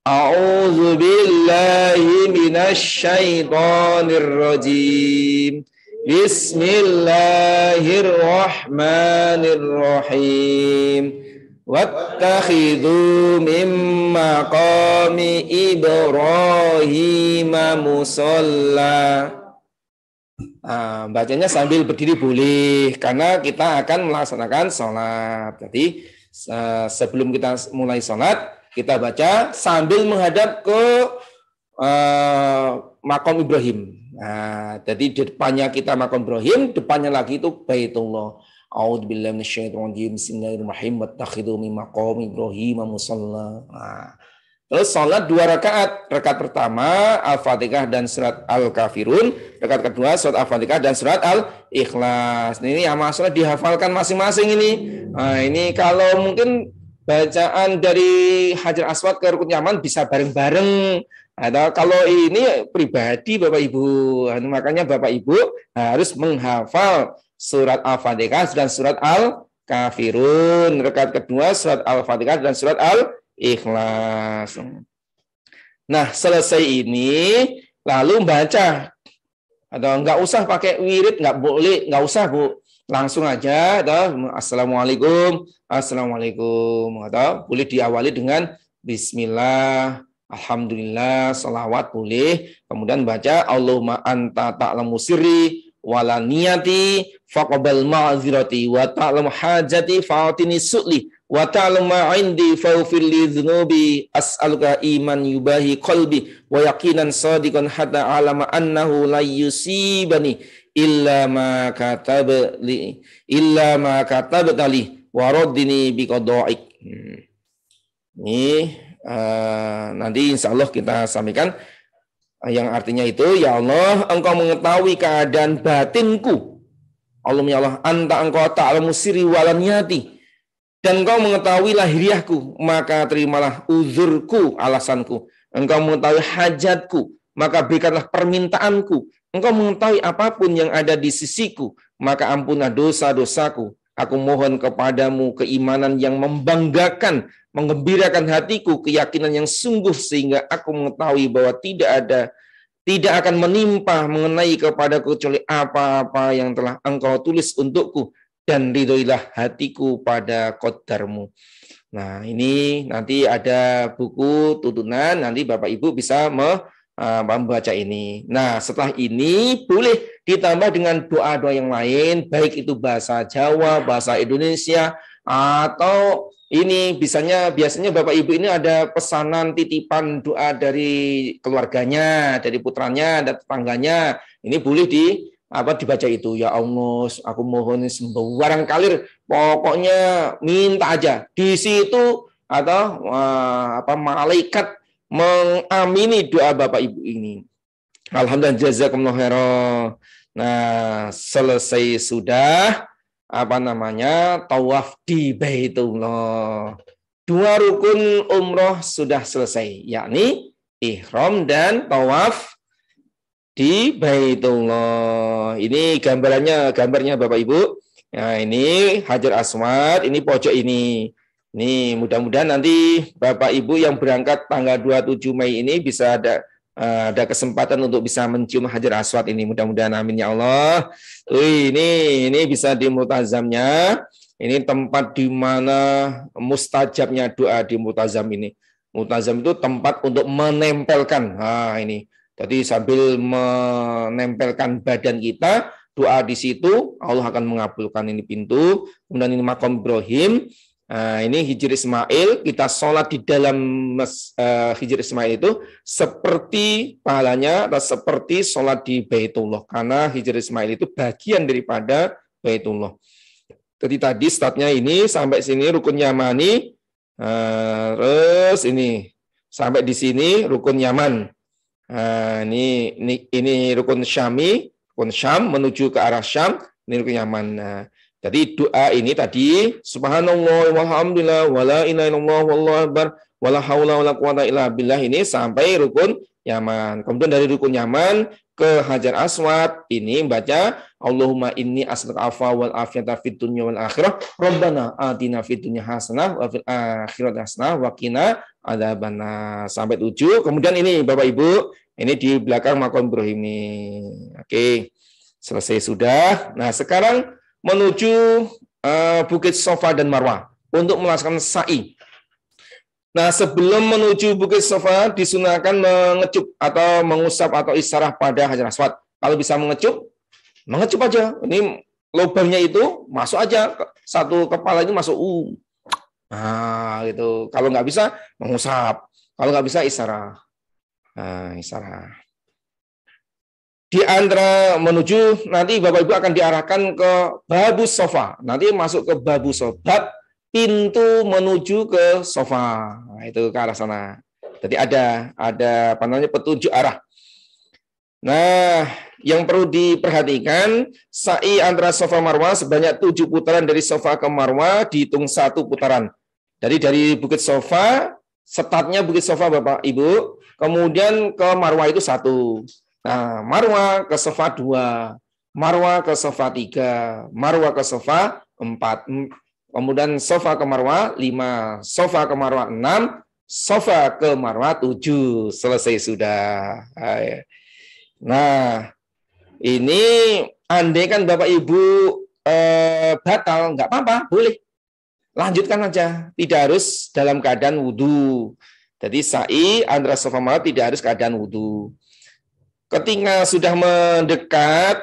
A'udzubillahi minasyaitonirrajim. Bismillahirrahmanirrahim. Wattakhidhu min maqami Ibrahim musalla. Nah, bacanya sambil berdiri boleh karena kita akan melaksanakan sholat. Jadi sebelum kita mulai sholat kita baca sambil menghadap ke uh, eh, makom Ibrahim. Nah, jadi depannya kita makom Ibrahim, depannya lagi itu Baitullah. A'udzu billahi minasyaitonir rajim. Bismillahirrahmanirrahim. Wattakhidhu min maqami Ibrahim musalla. Nah, Terus sholat dua rakaat. Rakaat pertama Al-Fatihah dan surat Al-Kafirun. Rakaat kedua surat Al-Fatihah dan surat Al-Ikhlas. Nah, ini yang masalah dihafalkan masing-masing ini. Nah, ini kalau mungkin bacaan dari Hajar Aswad ke Rukun Yaman bisa bareng-bareng. Atau kalau ini pribadi Bapak Ibu. Nah, makanya Bapak Ibu harus menghafal surat Al-Fatihah dan surat Al-Kafirun. Rekat kedua surat Al-Fatihah dan surat Al-Ikhlas. Nah, selesai ini lalu baca atau nggak usah pakai wirid, nggak boleh, nggak usah bu, langsung aja, atau assalamualaikum, assalamualaikum, atau boleh diawali dengan Bismillah, Alhamdulillah, salawat boleh, kemudian baca Allahumma anta ta'lamu sirri wala niyati faqbal ma'zirati wa ta'lam hajati fa'atini su'li wa ta'lam ma indi li dhunubi as'aluka iman yubahi qalbi wa yaqinan sadiqan hatta alama annahu la yusibani illa ma katab li illa ma katab tali wa raddini bi qada'ik hmm. ini uh, nanti insyaallah kita sampaikan Eh, yang artinya itu ya Allah engkau mengetahui keadaan batinku Allah ya Allah anta engkau ta'lamu siri walan dan engkau mengetahui lahiriahku maka terimalah uzurku alasanku engkau mengetahui hajatku maka berikanlah permintaanku engkau mengetahui apapun yang ada di sisiku maka ampunlah dosa-dosaku Aku mohon kepadamu keimanan yang membanggakan, mengembirakan hatiku, keyakinan yang sungguh sehingga aku mengetahui bahwa tidak ada tidak akan menimpa mengenai kepadaku kecuali apa-apa yang telah engkau tulis untukku dan ridhoilah hatiku pada kodarmu. Nah ini nanti ada buku tuntunan, nanti Bapak Ibu bisa me Ah, membaca ini. Nah, setelah ini boleh ditambah dengan doa-doa yang lain, baik itu bahasa Jawa, bahasa Indonesia, atau ini bisanya biasanya Bapak Ibu ini ada pesanan titipan doa dari keluarganya, dari putranya, dan tetangganya. Ini boleh di apa dibaca itu ya Allah aku mohon sembarang kalir pokoknya minta aja di situ atau ah, apa malaikat mengamini doa Bapak Ibu ini. Alhamdulillah jazakumullah khairan. Nah, selesai sudah apa namanya? tawaf di Baitullah. Dua rukun umroh sudah selesai, yakni ihram dan tawaf di Baitullah. Ini gambarannya, gambarnya Bapak Ibu. Nah, ini Hajar Aswad, ini pojok ini. Nih, mudah-mudahan nanti Bapak Ibu yang berangkat tanggal 27 Mei ini bisa ada eh, ada kesempatan untuk bisa mencium Hajar Aswad ini. Mudah-mudahan amin ya Allah. Wih, ini ini bisa di multazamnya. Ini tempat di mana mustajabnya doa di multazam ini. Multazam itu tempat untuk menempelkan. Nah, ini. Jadi sambil menempelkan badan kita, doa di situ Allah akan mengabulkan ini pintu. Kemudian ini makom Ibrahim, Nah, ini Hijri Ismail, kita sholat di dalam mas, uh, eh, Hijri Ismail itu seperti pahalanya atau seperti sholat di Baitullah. Karena Hijri Ismail itu bagian daripada Baitullah. Jadi tadi startnya ini sampai sini rukun Yamani, uh, terus ini sampai di sini rukun Yaman. Uh, ini, ini ini rukun Syami, rukun Syam menuju ke arah Syam, ini rukun Yaman. Nah, jadi doa ini tadi subhanallah walhamdulillah wala ilaha illallah wallahu akbar wala haula wala quwata illa billah ini sampai rukun nyaman. Kemudian dari rukun nyaman ke Hajar Aswad ini baca Allahumma inni as'aluka afa wal afiyata fid dunya wal akhirah. Rabbana atina fid dunya hasanah wa fil akhirati hasanah wa qina adzabana. Sampai tujuh. Kemudian ini Bapak Ibu, ini di belakang makon Ibrahim ini. Oke. Selesai sudah. Nah, sekarang menuju uh, Bukit Sofa dan Marwah untuk melaksanakan sa'i. Nah, sebelum menuju Bukit Sofa, disunahkan mengecup atau mengusap atau isyarah pada Hajar Aswad. Kalau bisa mengecup, mengecup aja. Ini lubangnya itu masuk aja. Satu kepala ini masuk. Uh. Nah, gitu. Kalau nggak bisa, mengusap. Kalau nggak bisa, isyarah, Nah, isarah di antara menuju nanti Bapak Ibu akan diarahkan ke babu sofa. Nanti masuk ke babu sofa, pintu menuju ke sofa. Nah, itu ke arah sana. Jadi ada ada apa namanya petunjuk arah. Nah, yang perlu diperhatikan sa'i antara sofa marwah sebanyak tujuh putaran dari sofa ke marwah dihitung satu putaran. Jadi dari bukit sofa, setatnya bukit sofa Bapak Ibu, kemudian ke marwah itu satu. Nah, marwa ke sofa dua, marwa ke sofa tiga, marwa ke sofa empat, hmm, Kemudian sofa ke marwa lima, sofa ke marwa enam, sofa ke marwa tujuh Selesai sudah. Ah, ya. Nah, ini andai kan Bapak Ibu eh, batal, nggak apa-apa, boleh. Lanjutkan aja, tidak harus dalam keadaan wudhu. Jadi sa'i antara sofa marwa tidak harus keadaan wudhu. Ketika sudah mendekat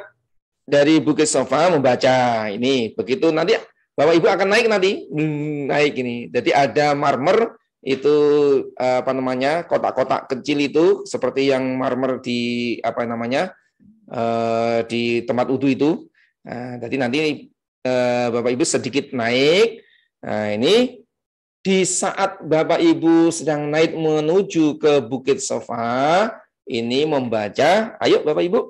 dari Bukit Sofa membaca ini. Begitu nanti Bapak Ibu akan naik nanti. Hmm, naik ini. Jadi ada marmer itu apa namanya kotak-kotak kecil itu seperti yang marmer di apa namanya eh, di tempat wudhu itu. Nah, jadi nanti eh, Bapak Ibu sedikit naik. Nah, ini di saat Bapak Ibu sedang naik menuju ke Bukit Sofa, ini membaca ayo Bapak Ibu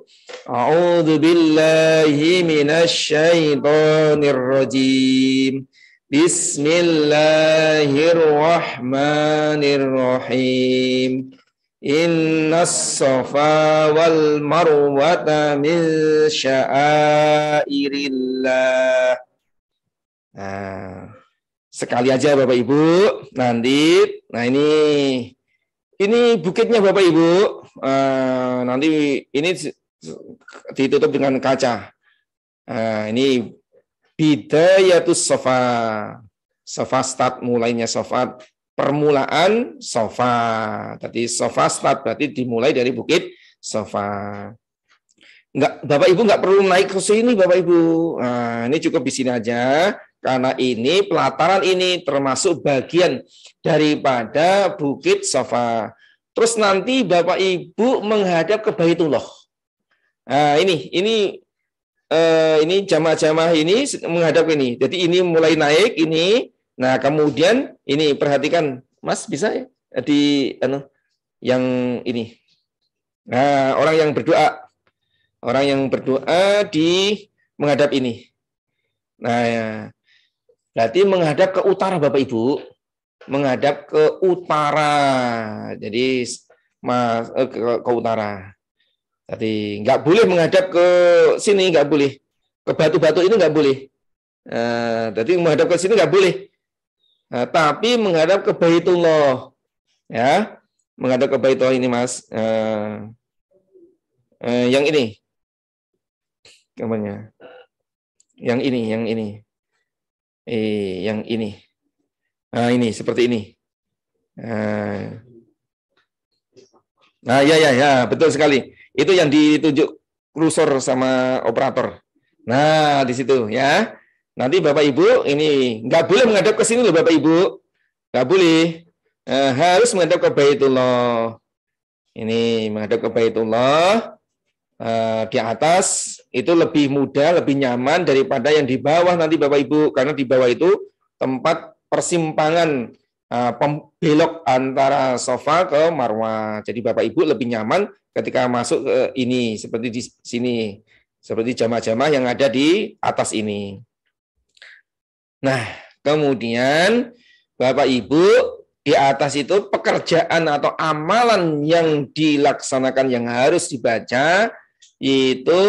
A'udzubillahi minasyaitonir rajim Bismillahirrahmanirrahim Inna safa wal marwata min sya'airillah Nah, sekali aja Bapak Ibu, nanti, nah ini, ini bukitnya Bapak Ibu, Eh, nanti ini ditutup dengan kaca. Eh, ini ini yaitu sofa. Sofa start mulainya sofa permulaan sofa. Tadi sofa start berarti dimulai dari bukit sofa. Enggak, Bapak Ibu nggak perlu naik ke sini Bapak Ibu. Nah, ini cukup di sini aja karena ini pelataran ini termasuk bagian daripada bukit sofa. Terus nanti Bapak Ibu menghadap ke Baitullah. Nah, ini ini eh, ini jamaah-jamaah ini menghadap ini. Jadi ini mulai naik ini. Nah, kemudian ini perhatikan Mas bisa ya di anu yang ini. Nah, orang yang berdoa orang yang berdoa di menghadap ini. Nah, ya. berarti menghadap ke utara Bapak Ibu menghadap ke utara. Jadi mas eh, ke, ke utara. Jadi nggak boleh menghadap ke sini, nggak boleh ke batu-batu ini nggak boleh. Eh, jadi menghadap ke sini nggak boleh. Nah, tapi menghadap ke Baitullah. Ya, menghadap ke Baitullah ini, Mas. Eh, eh, yang ini. namanya Yang ini, yang ini. Eh, yang ini. Nah, ini seperti ini. Nah, ya ya ya, betul sekali. Itu yang ditunjuk kursor sama operator. Nah, di situ ya. Nanti Bapak Ibu ini nggak boleh menghadap ke sini loh Bapak Ibu. Nggak boleh. Eh, harus menghadap ke Baitullah. Ini menghadap ke Baitullah. Eh, di atas itu lebih mudah, lebih nyaman daripada yang di bawah nanti Bapak Ibu karena di bawah itu tempat persimpangan uh, eh, pembelok antara sofa ke marwah. Jadi Bapak Ibu lebih nyaman ketika masuk ke ini seperti di sini seperti jamaah-jamaah yang ada di atas ini. Nah, kemudian Bapak Ibu di atas itu pekerjaan atau amalan yang dilaksanakan yang harus dibaca itu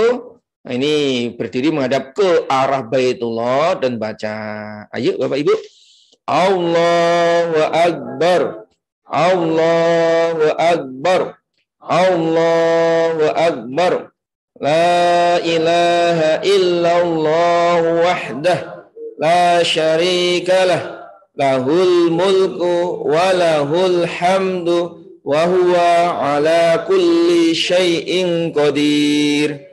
ini berdiri menghadap ke arah Baitullah dan baca. Ayo Bapak Ibu. Allahu Akbar. Allahu Akbar. Allahu Akbar. La ilaha illallah wahdah. La syarika lah. Lahul mulku wa lahul hamdu. Wa huwa ala kulli syai'in qadir.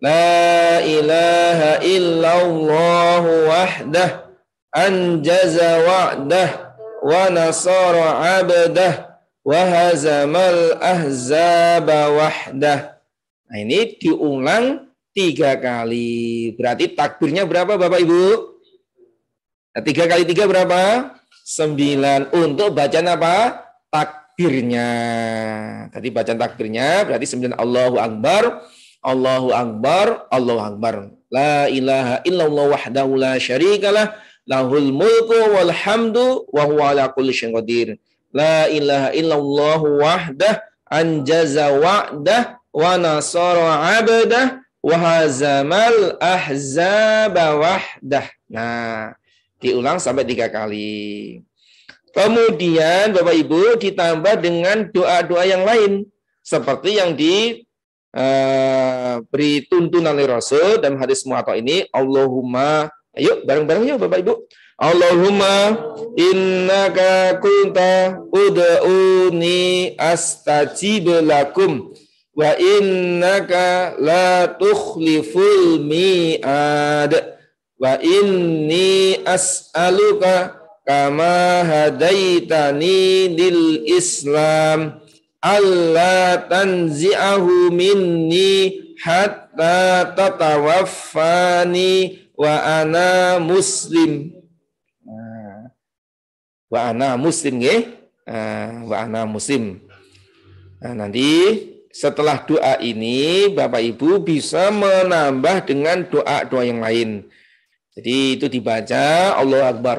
La ilaha illallah wahdah anjaza wa'dah wa nasara 'abdah wa hazamal ahzaba wahdah. Nah, ini diulang tiga kali. Berarti takbirnya berapa Bapak Ibu? Nah, tiga kali tiga berapa? Sembilan. Untuk bacaan apa? Takbirnya. Tadi bacaan takbirnya berarti sembilan Allahu Akbar. Allahu Akbar, Allahu Akbar. La ilaha illallah wahdahu la syarikalah lahul mulku wal hamdu wa huwa ala kulli syai'in qadir. La ilaha illallah wahdah anjaza wa'dah wa nasara 'abdah wa hazamal ahzaba wahdah. Nah, diulang sampai tiga kali. Kemudian Bapak Ibu ditambah dengan doa-doa yang lain seperti yang di uh, beri tuntunan oleh Rasul dan hadis muato ini Allahumma Ayo bareng-bareng yuk Bapak Ibu. Allahumma innaka kunta ud'uni astajib lakum wa innaka la tukhliful mi'ad wa inni as'aluka kama hadaitani lil islam alla tanzi'ahu minni hatta tatawaffani wa ana muslim ah. wa ana muslim ya wa ana muslim nah, nanti setelah doa ini Bapak Ibu bisa menambah dengan doa-doa yang lain jadi itu dibaca Allah Akbar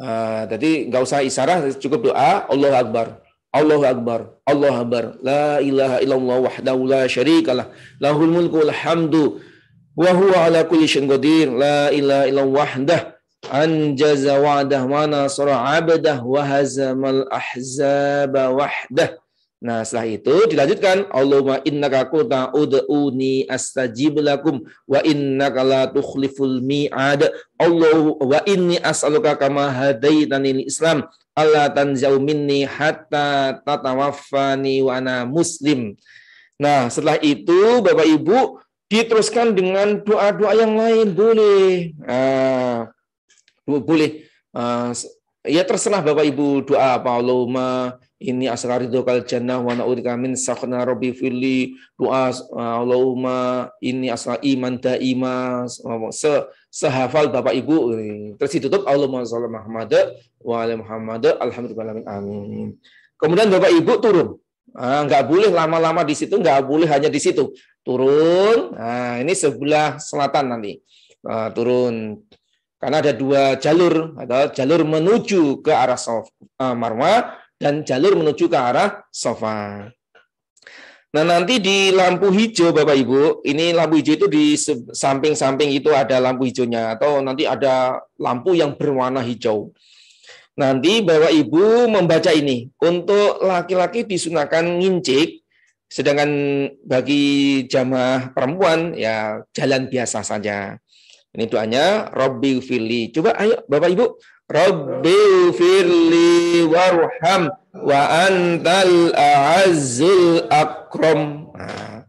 uh, jadi nggak usah isyarah cukup doa Allah Akbar allah Akbar, Allah Akbar, La ilaha illallah wahdahu la syarikalah, lahul mulku walhamdulillah wa huwa ala kulli syai'in qadir la ilaha illa wahdah anjaza wa'dah wa nasara 'abdah wa hazamal ahzaba wahdah Nah, setelah itu dilanjutkan Allahumma innaka qulta ud'uni astajib lakum wa innaka la tukhliful mi'ad. Allah wa inni as'aluka kama hadaitani lil Islam Allah tanzau minni hatta tatawaffani wa ana muslim. Nah, setelah itu Bapak Ibu Diteruskan dengan doa-doa yang lain boleh. uh, boleh. Ah, ya terserah Bapak Ibu doa apa Allahumma ini asgharidukal jannah wa na'udzubika min sakhna rabbi fili doa ah, Allahumma ini asra iman daima se sehafal Bapak Ibu terus ditutup Allahumma shalli Muhammad wa ala Muhammad alhamdulillah amin kemudian Bapak Ibu turun Ah, nggak boleh lama-lama di situ, nggak boleh hanya di situ turun. Nah, ini sebelah selatan nanti. Nah, turun. Karena ada dua jalur, atau jalur menuju ke arah sof, uh, eh, Marwa dan jalur menuju ke arah Sofa. Nah, nanti di lampu hijau Bapak Ibu, ini lampu hijau itu di samping-samping itu ada lampu hijaunya atau nanti ada lampu yang berwarna hijau. Nanti Bapak Ibu membaca ini. Untuk laki-laki disunahkan ngincik Sedangkan bagi jamaah perempuan ya jalan biasa saja. Ini doanya Robbi Firli. Coba ayo Bapak Ibu. Robbi Firli warham wa antal Azil akrom nah,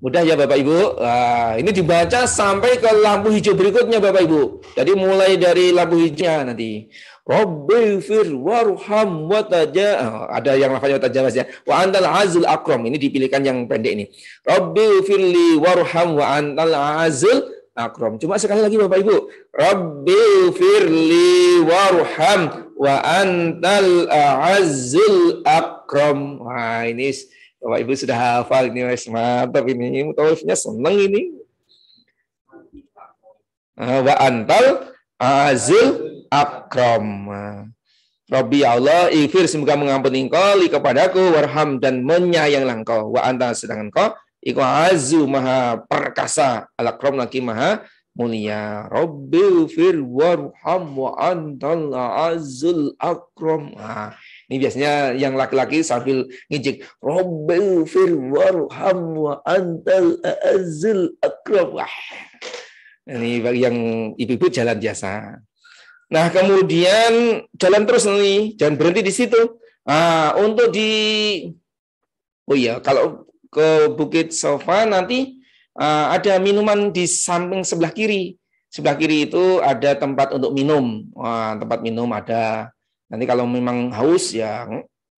mudah ya Bapak Ibu. Nah, ini dibaca sampai ke lampu hijau berikutnya Bapak Ibu. Jadi mulai dari lampu hijau nanti. Rabbighfir warham wa taja ah, ada yang lafaznya tajawaz ya. Wa antal azul akrom Ini dipilihkan yang pendek ini. li warham wa antal azul akrom Cuma sekali lagi Bapak Ibu. li warham wa antal azul akrom Wah, ini Bapak Ibu sudah hafal ini wes mantap ini. Mutawifnya seneng ini. Ah, wa antal azil Akrom, Robi ya Allah, ighfir semoga mengampuni engkau li kepadaku warham dan menyayanglah langkau, wa anta sedangkan kau, iku azu maha perkasa alakrom lagi maha mulia. Robbi fir warham wa antal azul akram. Nah, ini biasanya yang laki-laki sambil ngijik Robbi fir warham wa antal azul akram. Wah. Ini bagi yang ibu-ibu jalan biasa. Nah, kemudian jalan terus nih, jangan berhenti di situ. Nah, untuk di Oh iya, kalau ke Bukit Sofa nanti uh, ada minuman di samping sebelah kiri. Sebelah kiri itu ada tempat untuk minum. Wah, tempat minum ada. Nanti kalau memang haus ya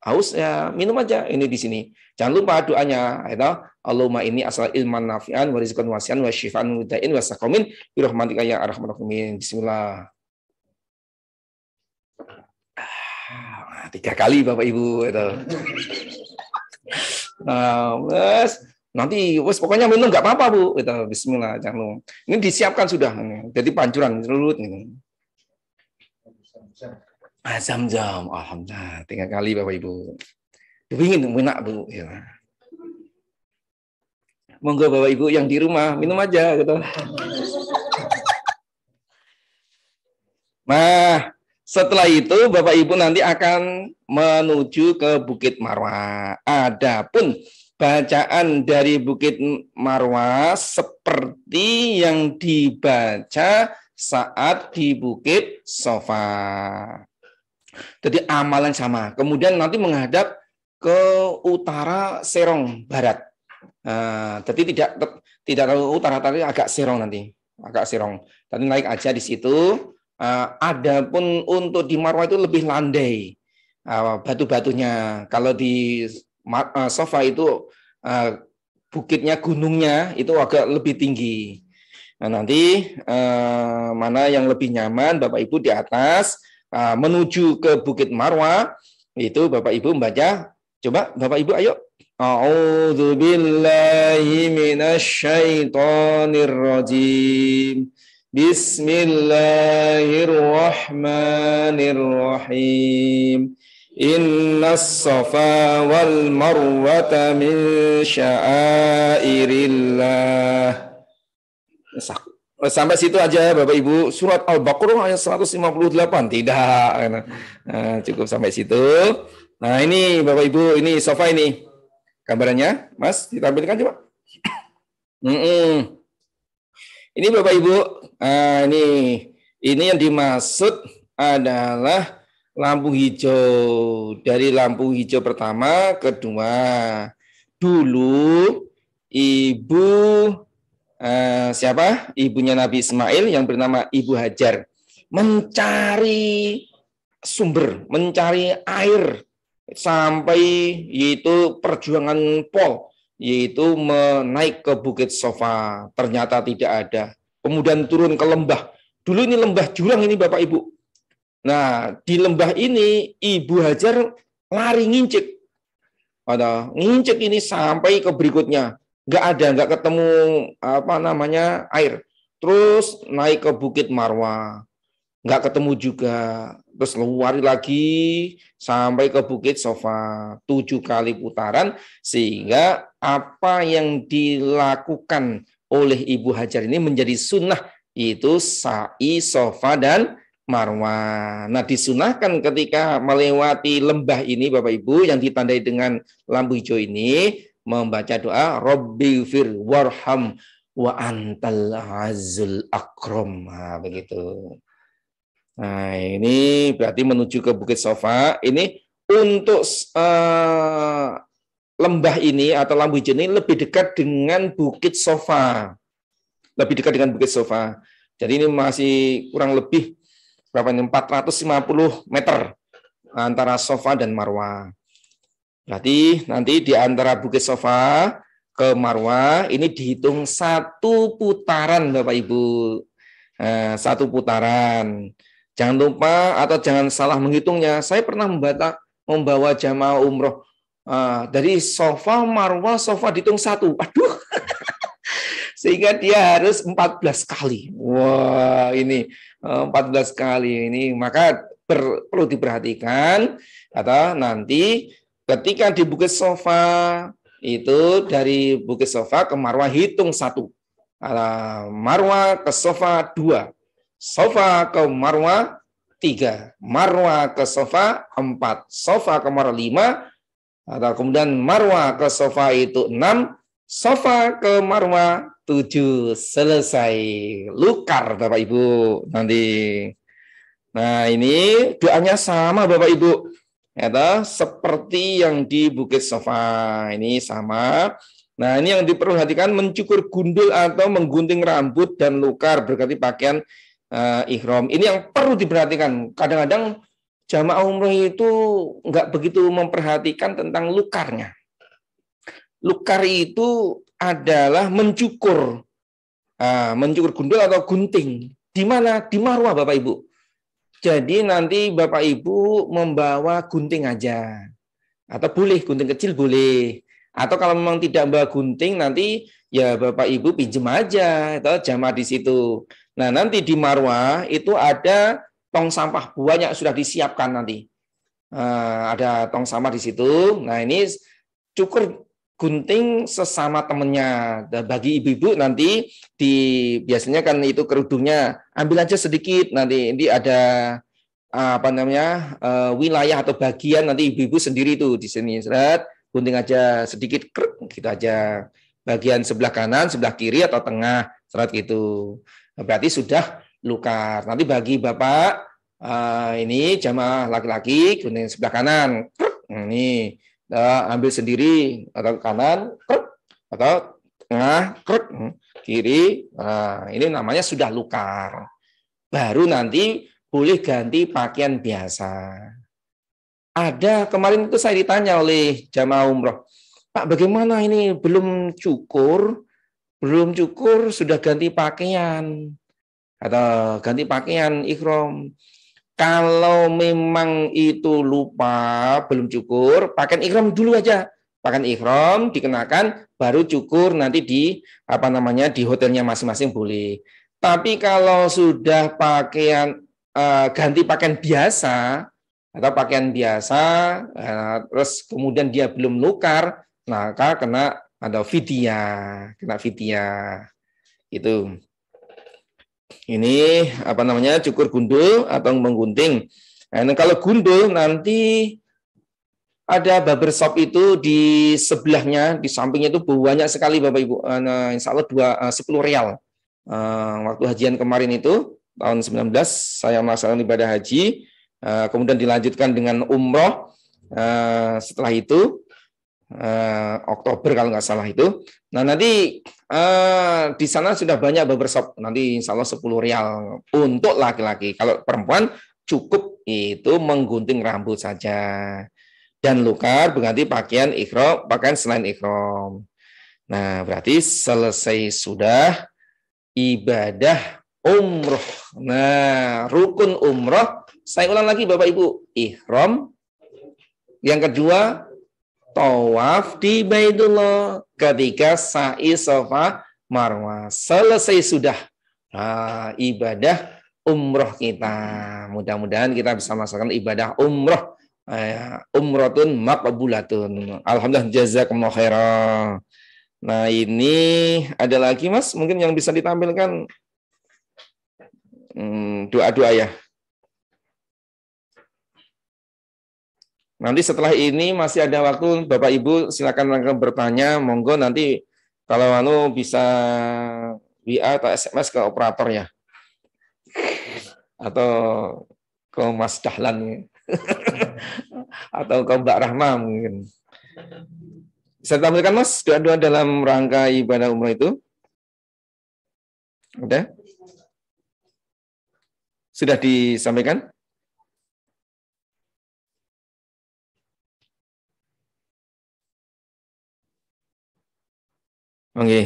haus ya minum aja ini di sini. Jangan lupa doanya itu ya Allahumma ini asal ilman nafi'an wa rizqan wasian wa syifaan wa da'in wa ya arhamar Bismillah. tiga kali Bapak Ibu itu. nah, wes nanti wes pokoknya minum nggak apa-apa Bu. Itu bismillah jangan lupa. Ini disiapkan sudah Jadi pancuran selulut ini. Azam ah, jam, alhamdulillah tiga kali Bapak Ibu. Ingin minak Bu. Ya. Monggo Bapak Ibu yang di rumah minum aja gitu. <laughs> Mah, setelah itu Bapak Ibu nanti akan menuju ke Bukit Marwah. Adapun bacaan dari Bukit Marwah seperti yang dibaca saat di Bukit Sofa. Jadi amalan sama. Kemudian nanti menghadap ke utara Serong Barat. Uh, jadi tidak tidak terlalu utara tapi agak Serong nanti, agak Serong. Tadi naik aja di situ Uh, eh, Adapun untuk di Marwah itu lebih landai eh, batu-batunya. Kalau di eh, Sofa itu bukitnya, gunungnya itu agak lebih tinggi. Nah, nanti mana yang lebih nyaman Bapak Ibu di atas menuju ke Bukit Marwa itu Bapak Ibu membaca coba Bapak Ibu ayo A'udzubillahi minasyaitonirrajim بسم الله الرحمن الرحيم إن الصفا والمروة من شعائر الله Sampai situ aja ya Bapak Ibu. Surat Al-Baqarah ayat 158. Tidak. Nah, cukup sampai situ. Nah ini Bapak Ibu, ini sofa ini. Gambarannya, Mas, ditampilkan coba. Mm -mm. Ini Bapak Ibu, Nah, ini ini yang dimaksud adalah lampu hijau. Dari lampu hijau pertama, kedua. Dulu ibu eh, siapa? Ibunya Nabi Ismail yang bernama Ibu Hajar mencari sumber, mencari air sampai yaitu perjuangan Pol yaitu menaik ke Bukit Sofa ternyata tidak ada kemudian turun ke lembah. Dulu ini lembah jurang ini Bapak Ibu. Nah, di lembah ini Ibu Hajar lari ngincik. Ada ngincik ini sampai ke berikutnya. Nggak ada, nggak ketemu apa namanya air. Terus naik ke Bukit Marwa. Nggak ketemu juga. Terus lari lagi sampai ke Bukit Sofa. Tujuh kali putaran sehingga apa yang dilakukan oleh Ibu Hajar ini menjadi sunnah yaitu sa'i, sofa, dan marwah. Nah disunahkan ketika melewati lembah ini Bapak Ibu yang ditandai dengan lampu hijau ini membaca doa Robbi fir warham wa antal azul akrom nah, begitu. Nah ini berarti menuju ke Bukit Sofa ini untuk uh, lembah ini atau lembah hijau ini lebih dekat dengan Bukit Sofa. Lebih dekat dengan Bukit Sofa. Jadi ini masih kurang lebih berapa 450 meter antara Sofa dan Marwa. Berarti nanti di antara Bukit Sofa ke Marwa ini dihitung satu putaran Bapak Ibu. Eh, satu putaran. Jangan lupa atau jangan salah menghitungnya. Saya pernah membawa jamaah umroh Ah, dari sofa marwah sofa dihitung satu. Aduh. <laughs> Sehingga dia harus 14 kali. Wah, ini ini eh, 14 kali ini maka ber, perlu diperhatikan kata nanti ketika dibuka sofa itu dari bukit sofa ke marwah hitung satu. Marwah ke sofa dua. Sofa ke marwah tiga. Marwah ke sofa empat. Sofa ke marwah lima atau kemudian Marwa ke Sofa itu enam Sofa ke Marwa tujuh Selesai. Lukar Bapak Ibu nanti. Nah ini doanya sama Bapak Ibu. Yata, seperti yang di Bukit Sofa. Ini sama. Nah ini yang diperhatikan mencukur gundul atau menggunting rambut dan lukar berarti pakaian uh, eh, ihrom. Ini yang perlu diperhatikan. Kadang-kadang jamaah umroh itu nggak begitu memperhatikan tentang lukarnya. Lukar itu adalah mencukur, ah, mencukur gundul atau gunting. Di mana? Di marwah Bapak Ibu. Jadi nanti Bapak Ibu membawa gunting aja. Atau boleh, gunting kecil boleh. Atau kalau memang tidak membawa gunting, nanti ya Bapak Ibu pinjem aja, atau jamaah di situ. Nah nanti di Marwah itu ada tong sampah banyak sudah disiapkan nanti. Eh, ada tong sampah di situ. Nah ini cukur gunting sesama temennya. Bagi ibu-ibu nanti di biasanya kan itu kerudungnya ambil aja sedikit. Nanti ini ada eh, apa namanya eh, wilayah atau bagian nanti ibu-ibu sendiri tuh di sini seret gunting aja sedikit kruk, gitu aja bagian sebelah kanan sebelah kiri atau tengah seret gitu berarti sudah Lukar. Nanti bagi Bapak uh, ini jamaah laki-laki gunting sebelah kanan. Nah, ini uh, ambil sendiri atau kanan, atau tengah, hmm, kiri. Nah, ini namanya sudah lukar. Baru nanti boleh ganti pakaian biasa. Ada kemarin itu saya ditanya oleh jamaah umroh, Pak bagaimana ini belum cukur, belum cukur sudah ganti pakaian atau ganti pakaian ikhram. Kalau memang itu lupa, belum cukur, pakai ikhram dulu aja. pakai ikhram dikenakan baru cukur nanti di apa namanya di hotelnya masing-masing boleh. Tapi kalau sudah pakaian eh, ganti pakaian biasa atau pakaian biasa eh, terus kemudian dia belum nukar, maka kena ada fitia, kena fitia. Itu ini apa namanya cukur gundul atau menggunting. Nah, kalau gundul nanti ada barbershop itu di sebelahnya, di sampingnya itu banyak sekali Bapak Ibu. Eh, nah, insya Allah dua, 10 eh, real. Eh, waktu hajian kemarin itu, tahun 19, saya melaksanakan ibadah haji. kemudian dilanjutkan dengan umroh. setelah itu, eh, Oktober kalau nggak salah itu. Nah nanti eh, di sana sudah banyak barbershop. Nanti insya Allah 10 rial untuk laki-laki. Kalau perempuan cukup itu menggunting rambut saja. Dan lukar berganti pakaian ikhrom, pakaian selain ikhrom. Nah berarti selesai sudah ibadah umroh. Nah rukun umroh, saya ulang lagi Bapak Ibu, ikhrom. Yang kedua tawaf di Baitullah ketika sa'i sofa marwah. Selesai sudah nah, ibadah umroh kita. Mudah-mudahan kita bisa masukkan ibadah umroh. Eh, tun Makabulatun Alhamdulillah jazakumullah khairan. Nah ini ada lagi mas mungkin yang bisa ditampilkan hmm, doa-doa hmm, ya. Nanti setelah ini masih ada waktu Bapak Ibu silakan bertanya, monggo nanti kalau anu bisa WA atau SMS ke operator ya. Atau ke Mas Dahlan <laughs> atau ke Mbak Rahma mungkin. Saya tampilkan Mas doa-doa dalam rangka ibadah umroh itu? Udah? Sudah disampaikan? Oke.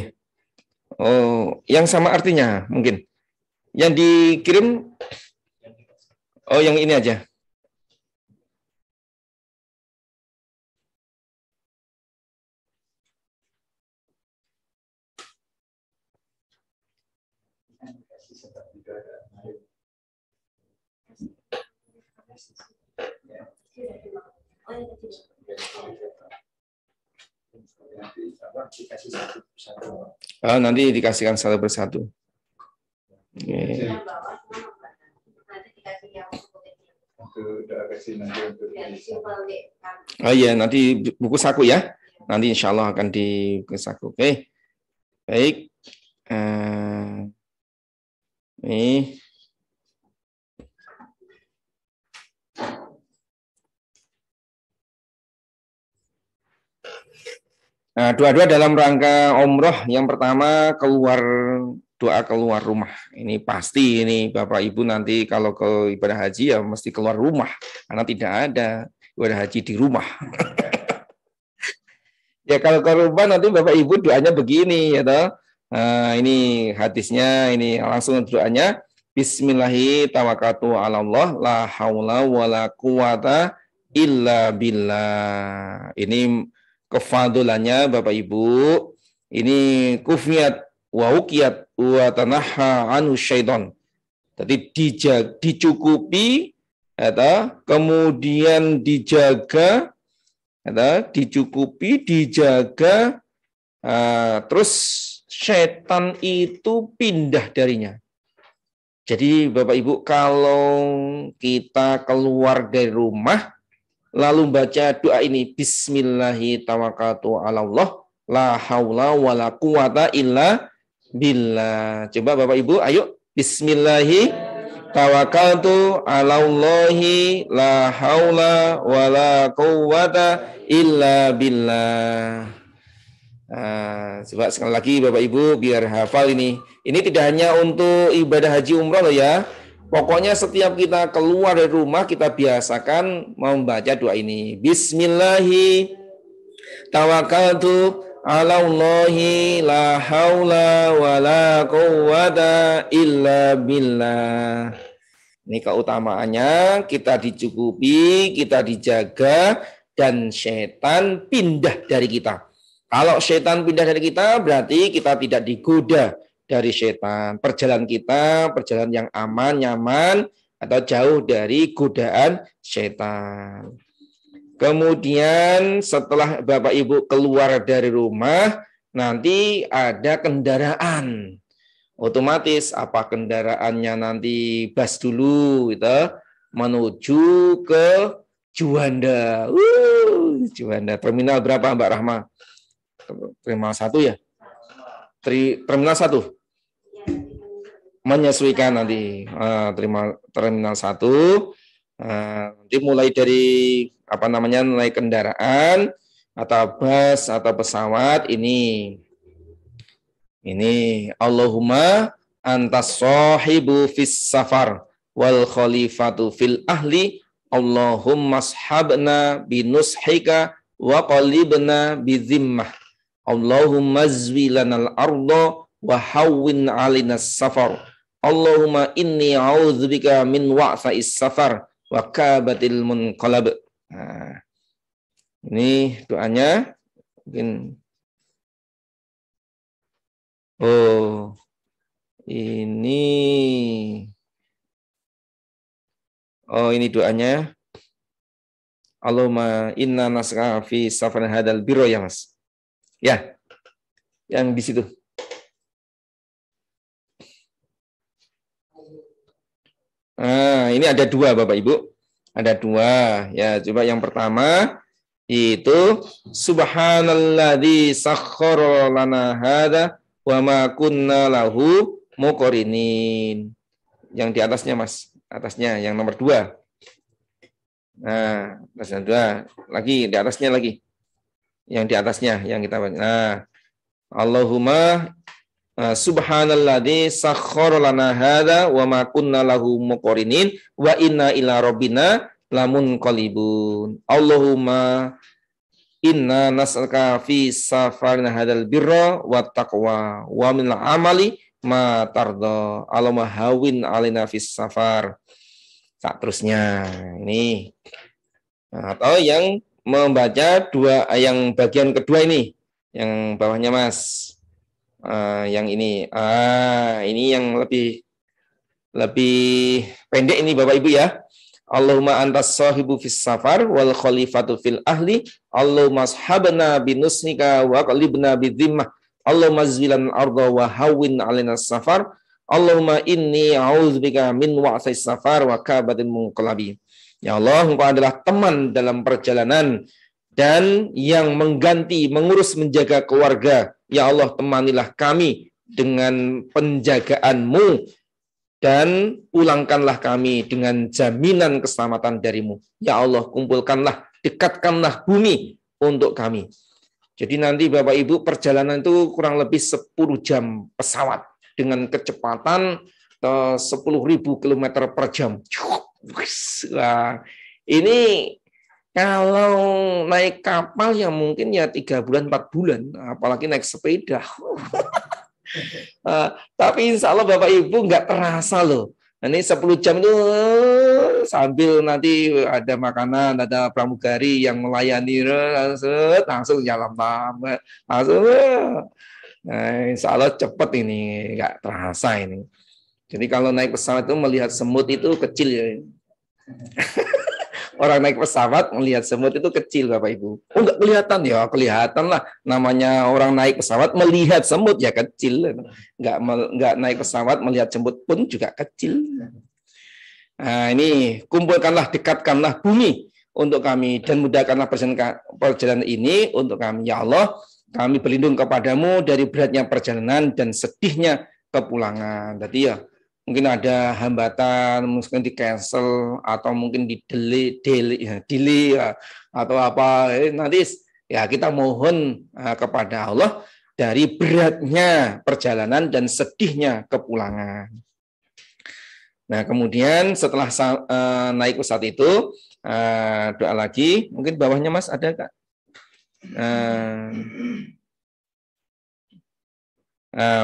Oh, yang sama artinya mungkin. Yang dikirim Oh, yang ini aja. Thank you nanti dikasih satu persatu. Ah, nanti dikasihkan satu persatu. Okay. Oh kan? ah, iya, nanti buku saku ya. Nanti insya Allah akan di buku saku. Oke. Okay. Baik. Uh, ini Nah, dua-dua dalam rangka umroh Yang pertama keluar doa keluar rumah. Ini pasti ini Bapak Ibu nanti kalau ke ibadah haji ya mesti keluar rumah karena tidak ada ibadah haji di rumah. <laughs> ya kalau ke rumah nanti Bapak Ibu doanya begini ya toh. Nah, ini hadisnya ini langsung doanya Bismillahi tawakatu ala Allah la haula wala quwata illa billah. Ini kefadulannya Bapak Ibu ini kufiat wa uqiyat wa tanaha anu syaiton. Tadi dijag, dicukupi eta kemudian dijaga eta dicukupi dijaga uh, terus setan itu pindah darinya jadi Bapak Ibu kalau kita keluar dari rumah lalu baca doa ini bismillahi tawakkaltu ala Allah la haula wala quwata illa billah. Coba Bapak Ibu ayo bismillahi tawakkaltu ala Allah la haula wala quwata illa billah. Ah, coba sekali lagi Bapak Ibu biar hafal ini. Ini tidak hanya untuk ibadah haji umroh loh ya, Pokoknya setiap kita keluar dari rumah kita biasakan membaca doa ini. Bismillahi tawakkaltu ala Allahi la haula wa la quwwata illa billah. Ini keutamaannya kita dicukupi, kita dijaga dan setan pindah dari kita. Kalau setan pindah dari kita berarti kita tidak digoda, dari setan. Perjalanan kita, perjalanan yang aman, nyaman, atau jauh dari godaan setan. Kemudian setelah Bapak Ibu keluar dari rumah, nanti ada kendaraan. Otomatis apa kendaraannya nanti bas dulu gitu menuju ke Juanda. Uh, Juanda terminal berapa Mbak Rahma? Terminal satu ya? Tri, terminal satu menyesuaikan nanti uh, terima terminal satu uh, nanti mulai dari apa namanya naik kendaraan atau bus atau pesawat ini ini Allahumma antas sahibu fis safar wal khalifatu fil ahli Allahumma sahabna binushika wa qalibna bizimmah Allahumma al ardo wa hawwin alina safar Allahumma inni a'udzubika min wa'sa'is safar wa kabatil munqalab. Nah, ini doanya mungkin Oh, ini Oh, ini doanya. Allahumma inna nasqa fi safar hadal biro ya, Mas. Ya. Yang di situ. Nah, ini ada dua Bapak Ibu. Ada dua. Ya, coba yang pertama itu Subhanallah di lana hada wa ma kunna lahu mukorinin. Yang di atasnya Mas, atasnya yang nomor dua. Nah, atas dua lagi di atasnya lagi. Yang di atasnya yang kita baca. Nah, Allahumma Ah, subhanalladzi sakhkhara lana hadza wa ma kunna lahu muqrinin wa inna ila rabbina lamun qalibun. Allahumma inna nas'aluka fi safarina hadzal birra wa taqwa wa min amali ma tardo Allahumma hawin alina fi safar tak terusnya ini ah, atau yang membaca dua ah, yang bagian kedua ini yang bawahnya mas Uh, yang ini. Ah, ini yang lebih lebih pendek ini Bapak Ibu ya. Allahumma antas sahibu fis safar wal khalifatu fil ahli Allahumma sahabna binusnika wa qalibna bidzimmah Allahumma zilan arda wa hawin alina safar Allahumma inni a'udzubika min wa'sais safar wa kabatin munqalabi Ya Allah, engkau adalah teman dalam perjalanan dan yang mengganti mengurus menjaga keluarga. Ya Allah, temanilah kami dengan penjagaanmu dan pulangkanlah kami dengan jaminan keselamatan darimu. Ya Allah, kumpulkanlah, dekatkanlah bumi untuk kami. Jadi nanti Bapak Ibu perjalanan itu kurang lebih 10 jam pesawat dengan kecepatan 10.000 eh, km per jam. Wah ini kalau naik kapal ya mungkin ya tiga bulan empat bulan, apalagi naik sepeda. uh, <laughs> tapi insya Allah Bapak Ibu nggak terasa loh. Ini 10 jam itu eh, sambil nanti ada makanan, ada pramugari yang melayani eh, langsung jalan lama, langsung Nah, insya Allah cepet ini, nggak terasa ini. Jadi kalau naik pesawat itu melihat semut itu kecil ya. <laughs> orang naik pesawat melihat semut itu kecil Bapak Ibu. Oh kelihatan ya, kelihatan lah namanya orang naik pesawat melihat semut ya kecil. Enggak enggak naik pesawat melihat semut pun juga kecil. Nah, ini kumpulkanlah dekatkanlah bumi untuk kami dan mudahkanlah perjalanan ini untuk kami ya Allah. Kami berlindung kepadamu dari beratnya perjalanan dan sedihnya kepulangan. Tadi ya mungkin ada hambatan, mungkin di cancel atau mungkin di delay, delay, ya, delay ya, atau apa nanti ya kita mohon eh, kepada Allah dari beratnya perjalanan dan sedihnya kepulangan. Nah kemudian setelah eh, naik pesawat itu eh, doa lagi, mungkin bawahnya Mas ada kak? Uh,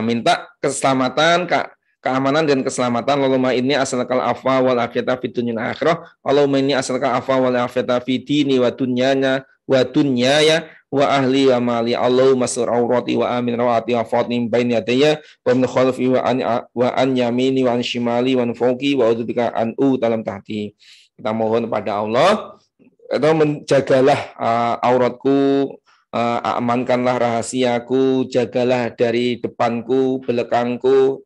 minta keselamatan Kak keamanan dan keselamatan. Allahumma main ini al-afwa wal afiyata fi dunya akhirah. Allahumma ini as'aluka al-afwa wal afiyata fi dini wa dunyanya wa dunyaya wa ahli wa mali Allahumma sur aurati wa amin rawati wa fatni bain yadayya wa min khalfi wa an wa an yamini wa an shimali wa an fawqi wa udzubika an u dalam tahti. Kita mohon pada Allah atau menjagalah uh, auratku uh, amankanlah rahasiaku, jagalah dari depanku, belakangku,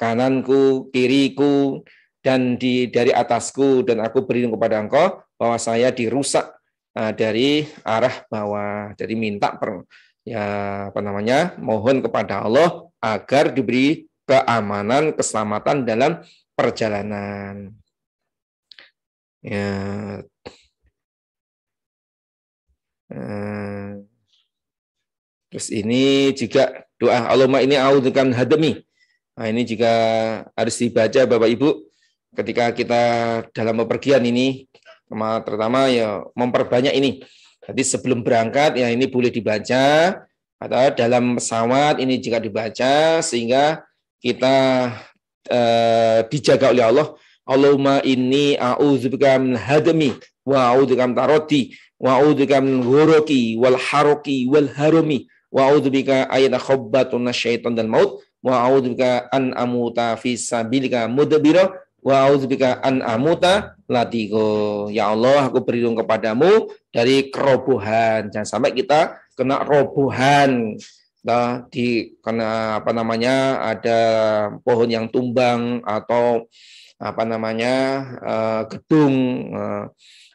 kananku, kiriku, dan di dari atasku dan aku berlindung kepada engkau bahwa saya dirusak eh, dari arah bawah. Jadi minta per, ya apa namanya? mohon kepada Allah agar diberi keamanan, keselamatan dalam perjalanan. Ya. Eh, terus ini juga doa Allahumma ini a'udzubika hadami Nah, ini juga harus dibaca Bapak Ibu ketika kita dalam bepergian ini terutama ya memperbanyak ini. Jadi sebelum berangkat ya ini boleh dibaca atau dalam pesawat ini juga dibaca sehingga kita eh, dijaga oleh Allah. Allahumma inni a'udzubika min hadmi wa a'udzubika min taroti wa a'udzubika min ghuruki wal haroki wal harumi wa a'udzubika ayyana khabbatun syaitan dan maut wa a'udzubika an amuta fi sabilika mudabbira wa a'udzubika an amuta latigo. Ya Allah, aku berlindung kepadamu dari kerobohan. Jangan sampai kita kena robohan. Nah, di kena apa namanya ada pohon yang tumbang atau apa namanya eh, gedung eh,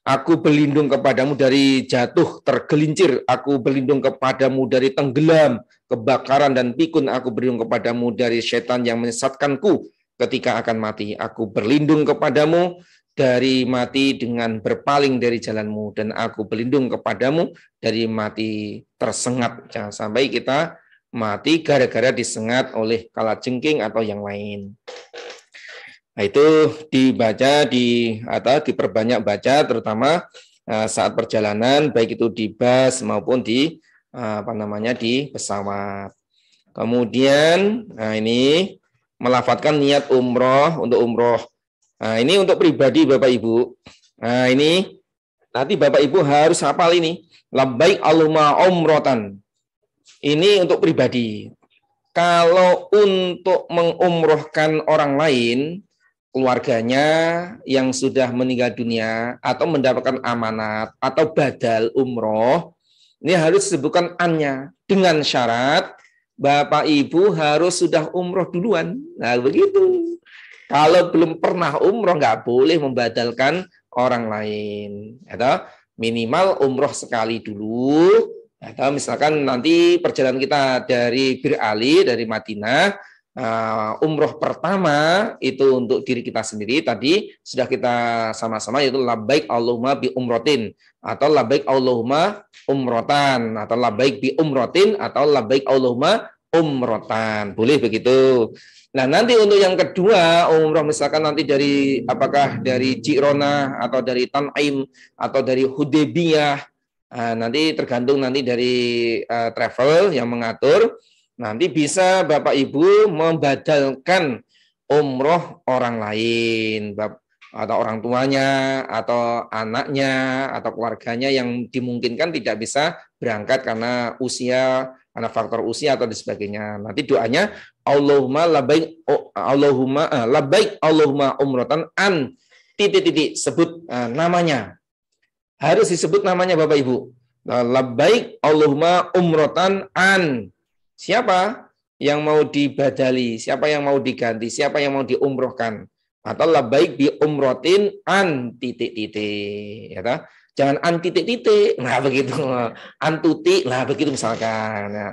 aku berlindung kepadamu dari jatuh tergelincir aku berlindung kepadamu dari tenggelam kebakaran dan pikun aku berlindung kepadamu dari setan yang menyesatkanku ketika akan mati. Aku berlindung kepadamu dari mati dengan berpaling dari jalanmu dan aku berlindung kepadamu dari mati tersengat. Jangan sampai kita mati gara-gara disengat oleh kalajengking atau yang lain. Nah, itu dibaca di atau diperbanyak baca terutama eh, saat perjalanan baik itu di bus maupun di Eh, apa namanya di pesawat. Kemudian nah ini melafatkan niat umroh untuk umroh. Nah, ini untuk pribadi Bapak Ibu. Nah, ini nanti Bapak Ibu harus hafal ini. Labbaik Allahumma umrotan. Ini untuk pribadi. Kalau untuk mengumrohkan orang lain, keluarganya yang sudah meninggal dunia atau mendapatkan amanat atau badal umroh, ini harus disebutkan annya dengan syarat Bapak Ibu harus sudah umroh duluan. Nah begitu. Kalau belum pernah umroh nggak boleh membadalkan orang lain. Atau minimal umroh sekali dulu. Atau misalkan nanti perjalanan kita dari Bir Ali dari Madinah Eh, umroh pertama itu untuk diri kita sendiri tadi sudah kita sama-sama yaitu labaik Allahumma bi umrotin atau labaik Allahumma umrotan atau labaik bi umrotin atau labaik Allahumma umrotan boleh begitu Nah, nanti untuk yang kedua, umroh misalkan nanti dari apakah dari Cirona atau dari Tanaim atau dari Hudebiyah eh, nanti tergantung nanti dari uh, travel yang mengatur. Nanti bisa Bapak Ibu membadalkan umroh orang lain, atau orang tuanya, atau anaknya, atau keluarganya yang dimungkinkan tidak bisa berangkat karena usia, karena faktor usia atau dan sebagainya. Nanti doanya Allahumma labaik oh, Allahumma eh, labaik Allahumma umrotan an titik-titik sebut eh, namanya. Harus disebut namanya Bapak Ibu. Labaik Allahumma umrotan an Siapa yang mau dibadali, siapa yang mau diganti, siapa yang mau diumrohkan. Atau baik bi umrotin an titik-titik. Ya Jangan an titik-titik, nah begitu. Antuti, nah begitu misalkan. Ya.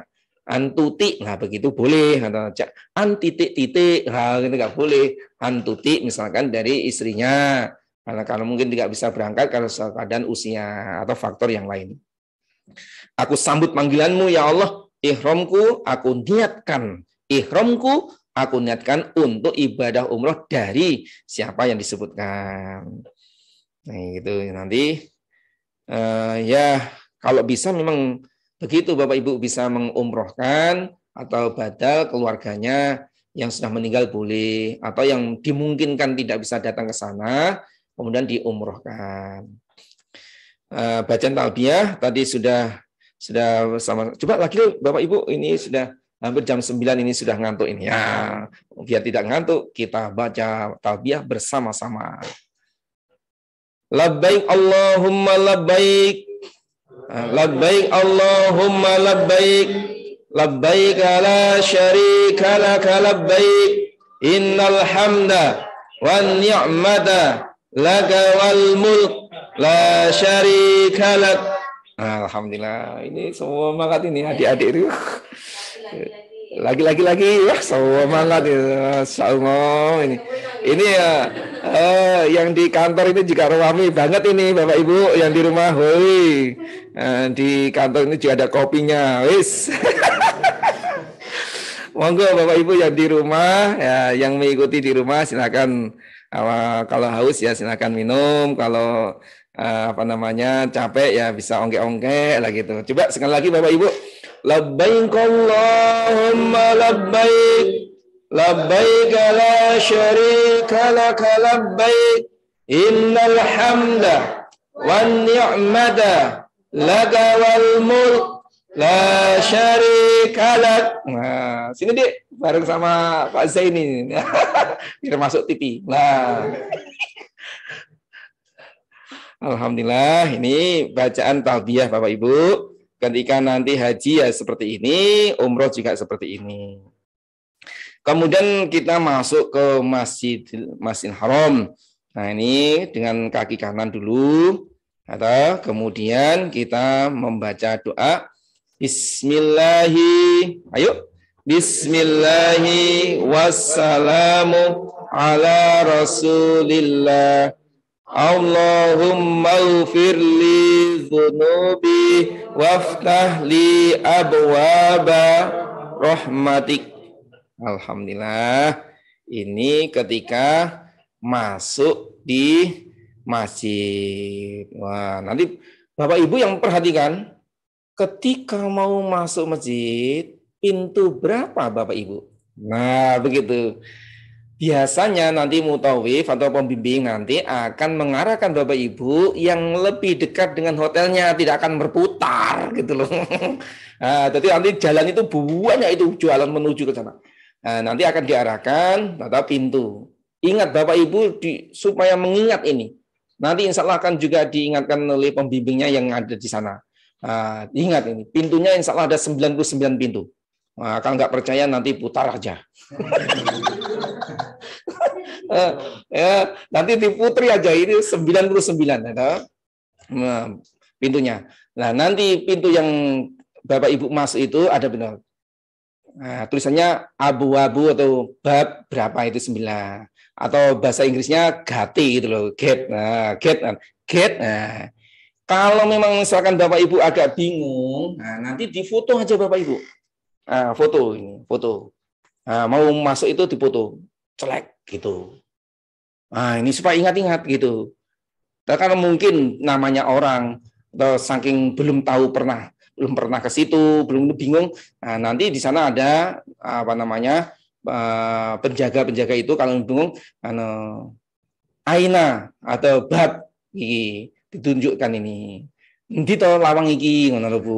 Antuti, nah begitu boleh. Atau ya an titik-titik, nah nggak boleh. Antuti misalkan dari istrinya. Karena kalau mungkin tidak bisa berangkat karena keadaan usia atau faktor yang lain. Aku sambut panggilanmu ya Allah Ihromku aku niatkan. ihromku aku niatkan untuk ibadah umroh dari siapa yang disebutkan. Nah, itu nanti uh, ya kalau bisa memang begitu Bapak Ibu bisa mengumrohkan atau badal keluarganya yang sudah meninggal boleh atau yang dimungkinkan tidak bisa datang ke sana kemudian diumrohkan. Eh, bacaan talbiyah tadi sudah sudah bersama. Coba lagi Bapak Ibu ini sudah hampir jam 9 ini sudah ngantuk ini. Ya, biar tidak ngantuk, kita baca talbiyah bersama-sama. Labbaik Allahumma labbaik. Labbaik Allahumma labbaik. Labbaik la syarika lak labbaik. Innal hamda wa ni'mata laka wal mulk la syarika lak. Alhamdulillah ini semua semangat ini iya. adik-adik itu. Lagi-lagi lagi ya semua semangat iya. ya, semua ini. Iya, ini ya eh, yang di kantor ini juga ramai banget ini Bapak Ibu yang di rumah. Woi. Eh, di kantor ini juga ada kopinya. Wis. <laughs> Monggo Bapak Ibu yang di rumah ya yang mengikuti di rumah silakan eh, kalau haus ya silakan minum kalau Eh, apa namanya capek ya bisa ongke-ongke lah gitu. Coba sekali lagi Bapak Ibu. Labbaik Allahumma labbaik labbaik la syarika lak labbaik innal hamda wan ni'mata laka wal mulk la syarika lak. Nah, sini Dik bareng sama Pak Zaini. <laughs> Biar masuk TV. Nah. Alhamdulillah ini bacaan talbiyah Bapak Ibu. Ketika nanti haji ya seperti ini, umroh juga seperti ini. Kemudian kita masuk ke Masjid Masjid Haram. Nah, ini dengan kaki kanan dulu atau kemudian kita membaca doa Bismillahi. Ayo. Bismillahi wassalamu ala Rasulillah Allahumma ufir li zunubi waftah li abwaba rahmatik. Alhamdulillah. Ini ketika masuk di masjid. Wah, nanti Bapak Ibu yang perhatikan ketika mau masuk masjid, pintu berapa Bapak Ibu? Nah, begitu. Biasanya nanti mutawif atau pembimbing nanti akan mengarahkan Bapak Ibu yang lebih dekat dengan hotelnya, tidak akan berputar gitu loh. <laughs> Nah, jadi nanti jalan itu banyak itu jualan menuju ke sana. Nah, nanti akan diarahkan tata pintu. Ingat Bapak Ibu di, supaya mengingat ini. Nanti insya Allah akan juga diingatkan oleh pembimbingnya yang ada di sana. Nah, ingat ini, pintunya insya Allah ada 99 pintu. Nah, kalau nggak percaya nanti putar aja. <laughs> <laughs> ya, nanti di Putri aja ini 99 ya, nah, pintunya. Nah, nanti pintu yang Bapak Ibu masuk itu ada bener. Nah, tulisannya abu-abu atau bab berapa itu 9 atau bahasa Inggrisnya gati gitu loh, get. Nah, get. Nah, get. Nah, kalau memang misalkan Bapak Ibu agak bingung, nah nanti difoto aja Bapak Ibu. Nah, foto ini, foto. Nah, mau masuk itu difoto. celek gitu. Nah, ini supaya ingat-ingat gitu. Nah, karena mungkin namanya orang atau saking belum tahu pernah belum pernah ke situ, belum bingung. Nah, nanti di sana ada apa namanya? Eh, penjaga-penjaga itu kalau bingung ano aina atau bat iki ditunjukkan ini. Nanti to lawang iki ngono lho Bu.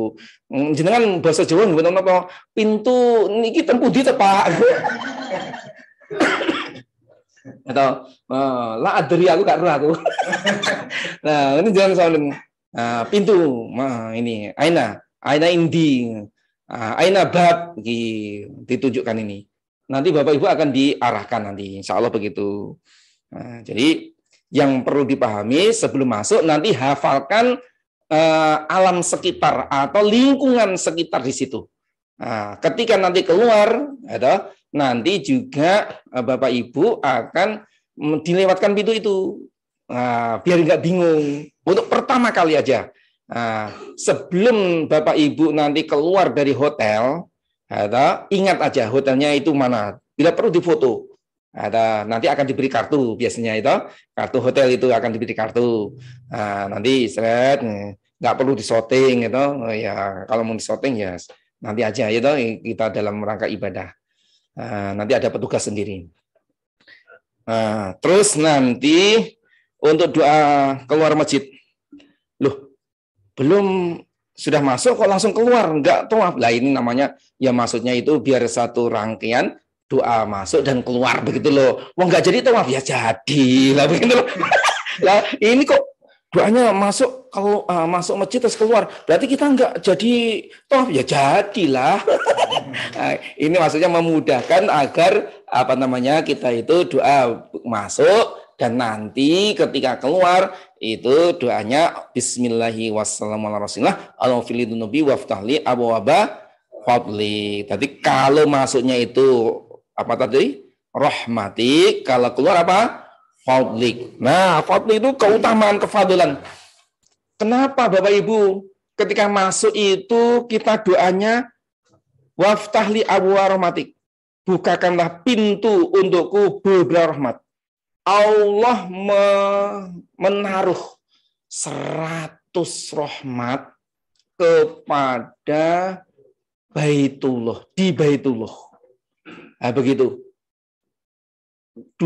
Hmm, jenengan basa Jawa ngono apa? pintu niki tempu di tepak. <laughs> atau eh, la adri aku gak aku. <laughs> nah, ini jangan soal ah, pintu. Nah, ini aina, aina indi. Ah, aina bab ditunjukkan ini. Nanti Bapak Ibu akan diarahkan nanti insya Allah begitu. Ah, jadi yang perlu dipahami sebelum masuk nanti hafalkan uh, alam sekitar atau lingkungan sekitar di situ. Nah, ketika nanti keluar, ada nanti juga eh, Bapak Ibu akan dilewatkan pintu itu. Nah, biar nggak bingung. Untuk pertama kali aja. Nah, sebelum Bapak Ibu nanti keluar dari hotel, ada ingat aja hotelnya itu mana. Bila perlu difoto. Ada nanti akan diberi kartu biasanya itu kartu hotel itu akan diberi kartu. Nah, nanti seret nggak perlu disoting itu. Oh ya kalau mau disoting ya nanti aja itu kita dalam rangka ibadah. Nah, nanti ada petugas sendiri. Nah, terus nanti untuk doa keluar masjid. Loh, belum sudah masuk kok langsung keluar, enggak Tuh, Lah ini namanya, ya maksudnya itu biar satu rangkaian doa masuk dan keluar begitu loh. Wah oh, nggak jadi maaf ya jadi lah <laughs> begitu loh. lah ini kok doanya masuk kalau uh, masuk masjid terus keluar berarti kita nggak jadi toh ya jadilah <laughs> nah, ini maksudnya memudahkan agar apa namanya kita itu doa masuk dan nanti ketika keluar itu doanya Bismillahi wassalamualaikum waftahli abu Tadi kalau masuknya itu apa tadi? Rahmati. Kalau keluar apa? fadlik. Nah, fadlik itu keutamaan kefadilan. Kenapa Bapak Ibu ketika masuk itu kita doanya waftahli abu rahmatik. Bukakanlah pintu untukku buda rahmat. Allah menaruh seratus rahmat kepada Baitullah, di Baitullah. Nah, begitu. 20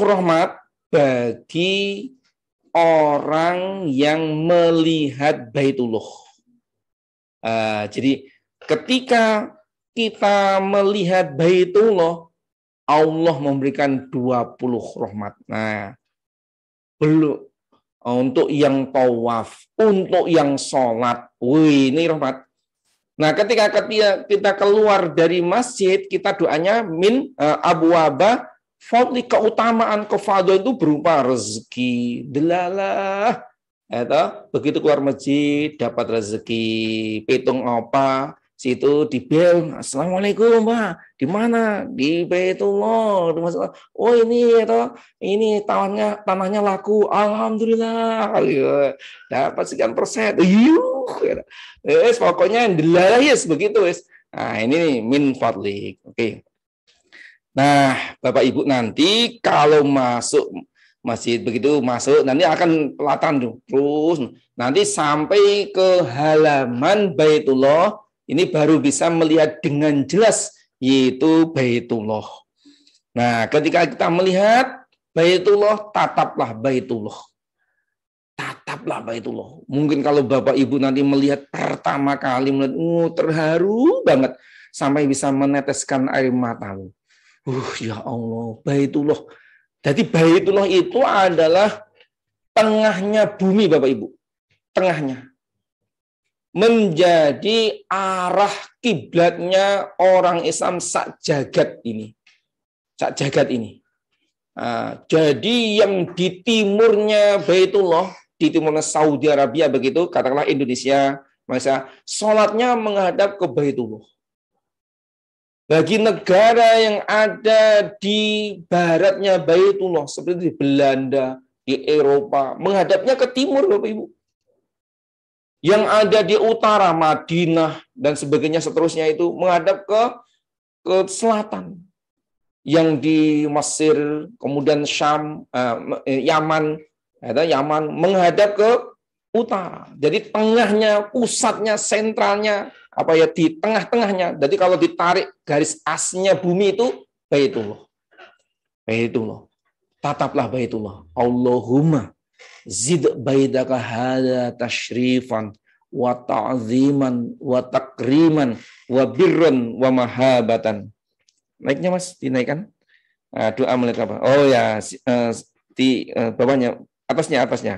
rahmat bagi orang yang melihat Baitullah. Uh, jadi ketika kita melihat Baitullah, Allah memberikan 20 rahmat. Nah, belum untuk yang tawaf, untuk yang sholat. Wih, ini rahmat. Nah, ketika kita keluar dari masjid, kita doanya min uh, wabah fadli keutamaan kefadlan itu berupa rezeki delalah Eta, ya begitu keluar masjid dapat rezeki pitung apa situ di bel assalamualaikum pak di mana di Baitullah oh ini itu ya ini tanahnya tanahnya laku alhamdulillah iya. dapat sekian persen yuk pokoknya pokoknya delalah yes begitu yes nah ini min fadlik oke okay. Nah, Bapak Ibu nanti kalau masuk masjid begitu masuk nanti akan pelatan terus nanti sampai ke halaman Baitullah ini baru bisa melihat dengan jelas yaitu Baitullah. Nah, ketika kita melihat Baitullah, tataplah Baitullah. Tataplah Baitullah. Mungkin kalau Bapak Ibu nanti melihat pertama kali melihat, oh, terharu banget sampai bisa meneteskan air mata. Loh. Uh, ya Allah, Baitullah. Jadi Baitullah itu adalah tengahnya bumi Bapak Ibu. Tengahnya. Menjadi arah kiblatnya orang Islam sak jagat ini. Sak jagat ini. Nah, jadi yang di timurnya Baitullah, di timurnya Saudi Arabia begitu, katakanlah Indonesia, masa sholatnya menghadap ke Baitullah bagi negara yang ada di baratnya Baitullah seperti di Belanda, di Eropa, menghadapnya ke timur Bapak Ibu. Yang ada di utara Madinah dan sebagainya seterusnya itu menghadap ke ke selatan. Yang di Mesir, kemudian Syam, eh, Yaman, Yaman menghadap ke utara. Jadi tengahnya, pusatnya, sentralnya apa ya di tengah-tengahnya. Jadi kalau ditarik garis asnya bumi itu Baitullah. Baitullah. Tataplah Baitullah. Allahumma zid baidaka hada tashrifan wa ta'ziman wa takriman wa birran wa mahabatan. Naiknya Mas, dinaikkan. Nah, doa melihat apa? Oh ya, eh, di eh, bawahnya, atasnya, atasnya.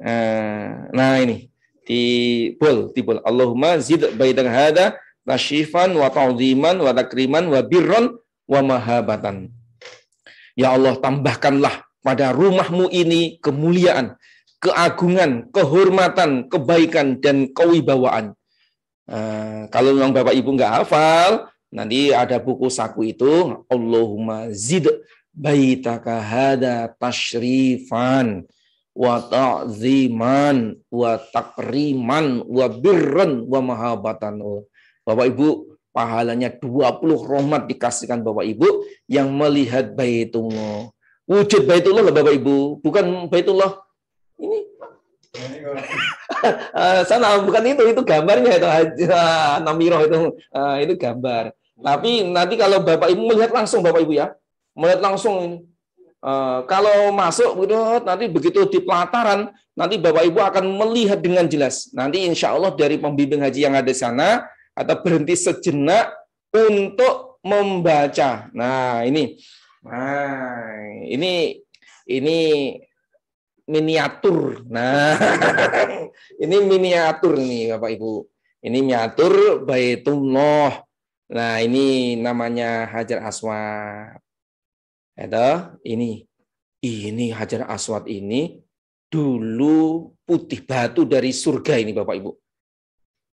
Eh, nah ini, Tibul, tibul. Allahumma zid baidan hada tasyifan wa ta'ziman wa takriman wa birron wa mahabatan. Ya Allah, tambahkanlah pada rumahmu ini kemuliaan, keagungan, kehormatan, kebaikan, dan kewibawaan. Uh, kalau memang Bapak Ibu nggak hafal, nanti ada buku saku itu, Allahumma zid baitaka hada tashrifan wa ta'ziman wa takriman wa birran wa mahabatan. Oh, bapak Ibu, pahalanya 20 rahmat dikasihkan Bapak Ibu yang melihat Baitullah. Wujud Baitullah lah Bapak Ibu, bukan Baitullah ini <laughs> eh, sana bukan itu itu gambarnya itu aja eh, namiroh itu eh, itu gambar tapi nanti kalau bapak ibu melihat langsung bapak ibu ya melihat langsung ini. Eh, kalau masuk nanti begitu di pelataran nanti Bapak Ibu akan melihat dengan jelas. Nanti insya Allah dari pembimbing haji yang ada sana atau berhenti sejenak untuk membaca. Nah ini, nah ini ini miniatur. Nah <laughs> ini miniatur nih Bapak Ibu. Ini miniatur Baitullah. Nah ini namanya Hajar Aswad. Ada ini. Ini Hajar Aswad ini dulu putih batu dari surga ini Bapak Ibu.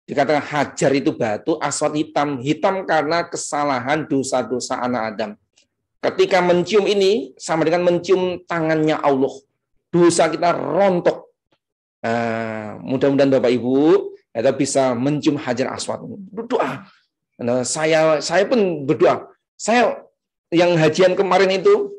Dikatakan hajar itu batu, aswad hitam. Hitam karena kesalahan dosa-dosa anak Adam. Ketika mencium ini sama dengan mencium tangannya Allah. Dosa kita rontok. Uh, mudah-mudahan Bapak Ibu kita bisa mencium hajar aswad. Berdoa. Nah, saya saya pun berdoa. Saya yang hajian kemarin itu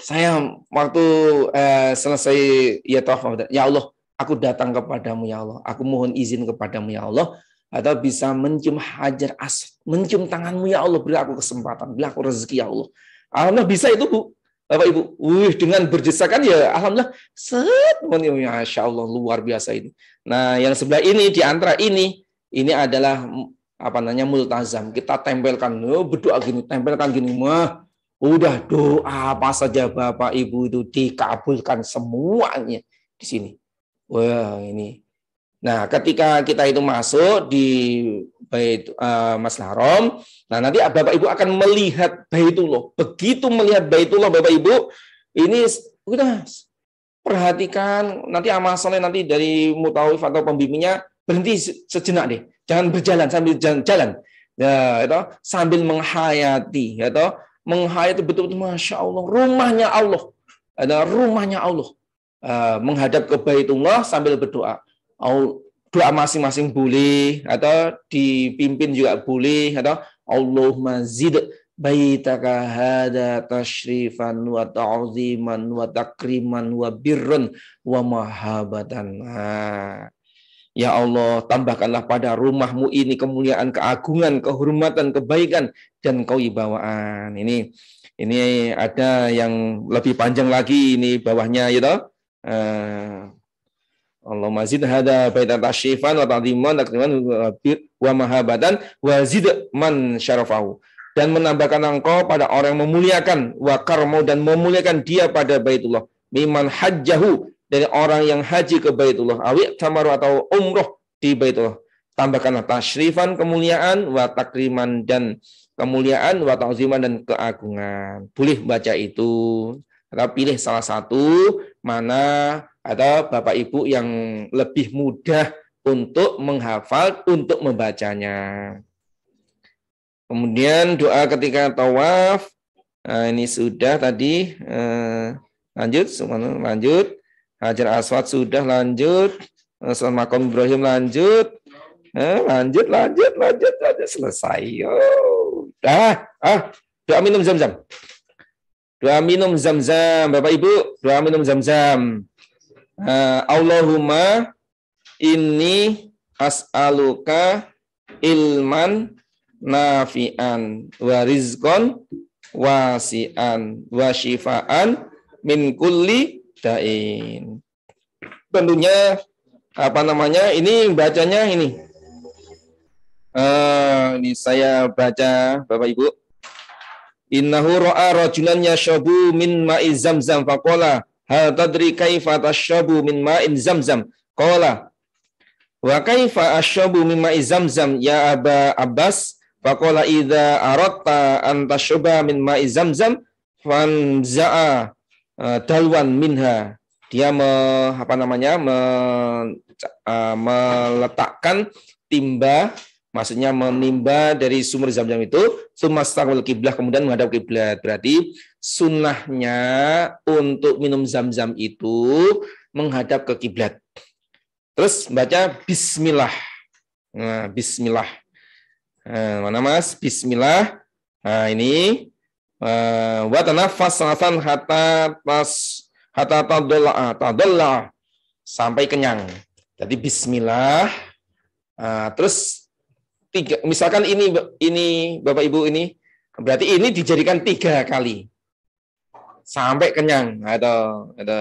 saya waktu eh, selesai ya tawaf ya Allah aku datang kepadamu ya Allah aku mohon izin kepadamu ya Allah atau bisa mencium hajar as, mencium tanganmu ya Allah beri aku kesempatan beri aku rezeki ya Allah alhamdulillah bisa itu Bu Bapak Ibu, wih dengan berdesakan ya alhamdulillah set ya Allah luar biasa ini. Nah, yang sebelah ini di antara ini ini adalah apa namanya multazam. Kita tempelkan, oh, berdoa gini, tempelkan gini, mah udah doa apa saja Bapak Ibu itu dikabulkan semuanya di sini. Wah, wow, ini. Nah, ketika kita itu masuk di Bait uh, Mas Haram, nah nanti Bapak Ibu akan melihat Baitullah. Begitu melihat Baitullah Bapak Ibu, ini udah perhatikan nanti amal soleh nanti dari mutawif atau pembimbingnya berhenti sejenak deh. Jangan berjalan sambil jalan-jalan. Ya, itu ya sambil menghayati, ya itu Menghayati betul-betul masya Allah rumahnya Allah. Ada ya rumahnya Allah. Eh, menghadap ke Baitullah sambil berdoa. Doa masing-masing boleh atau ya dipimpin juga boleh atau Allah zid baitaka hada tashrifan wa ta'ziman wa takriman wa birrun wa mahabatan. Nah, Ya Allah, tambahkanlah pada rumahmu ini kemuliaan, keagungan, kehormatan, kebaikan, dan kewibawaan. Ini ini ada yang lebih panjang lagi ini bawahnya ya toh. Eh, Allah mazid hada baita tashrifan wa ta'dhiman takriman wa mahabatan wa zid man syarafahu dan menambahkan engkau pada orang yang memuliakan wa karmo dan memuliakan dia pada baitullah miman hajjahu dari orang yang haji ke Baitullah awi tamaru atau umroh di Baitullah. Tambahkanlah tasrifan kemuliaan wa takriman dan kemuliaan wa ta'ziman dan keagungan. Boleh baca itu. Atau pilih salah satu mana atau Bapak Ibu yang lebih mudah untuk menghafal, untuk membacanya. Kemudian doa ketika tawaf. Nah, ini sudah tadi. Eh, lanjut semuanya lanjut. Hajar Aswad sudah lanjut, Makom Ibrahim lanjut, eh, lanjut, lanjut, lanjut, lanjut, selesai. yo. dah, ah, doa minum zam-zam. Doa minum zam-zam, Bapak Ibu, doa minum zam-zam. Uh, Allahumma ini as'aluka ilman nafi'an wa rizqan wasi'an wa syifa'an min kulli dain. Tentunya apa namanya? Ini bacanya ini. Uh, ini saya baca Bapak Ibu. Innahu ra'a rajulan yashabu min ma'i zamzam faqala hal tadri kaifa tashabu min ma'in zamzam. Qala wa kaifa ashabu min ma'i zamzam ya Aba Abbas faqala idza aratta an tashuba min ma'i zamzam fanza'a Eh, dalwan minha dia me, apa namanya me, uh, meletakkan timba maksudnya menimba dari sumur zam-zam itu sumastaqbal kiblah kemudian menghadap kiblat berarti sunnahnya untuk minum zam-zam itu menghadap ke kiblat terus baca bismillah nah, bismillah nah, mana mas bismillah nah ini Eh, wa tanafas nafan hatta tas hatta tadolla ah, tadolla sampai kenyang. Jadi bismillah ah, terus tiga misalkan ini ini Bapak Ibu ini berarti ini dijadikan tiga kali sampai kenyang ada nah, ada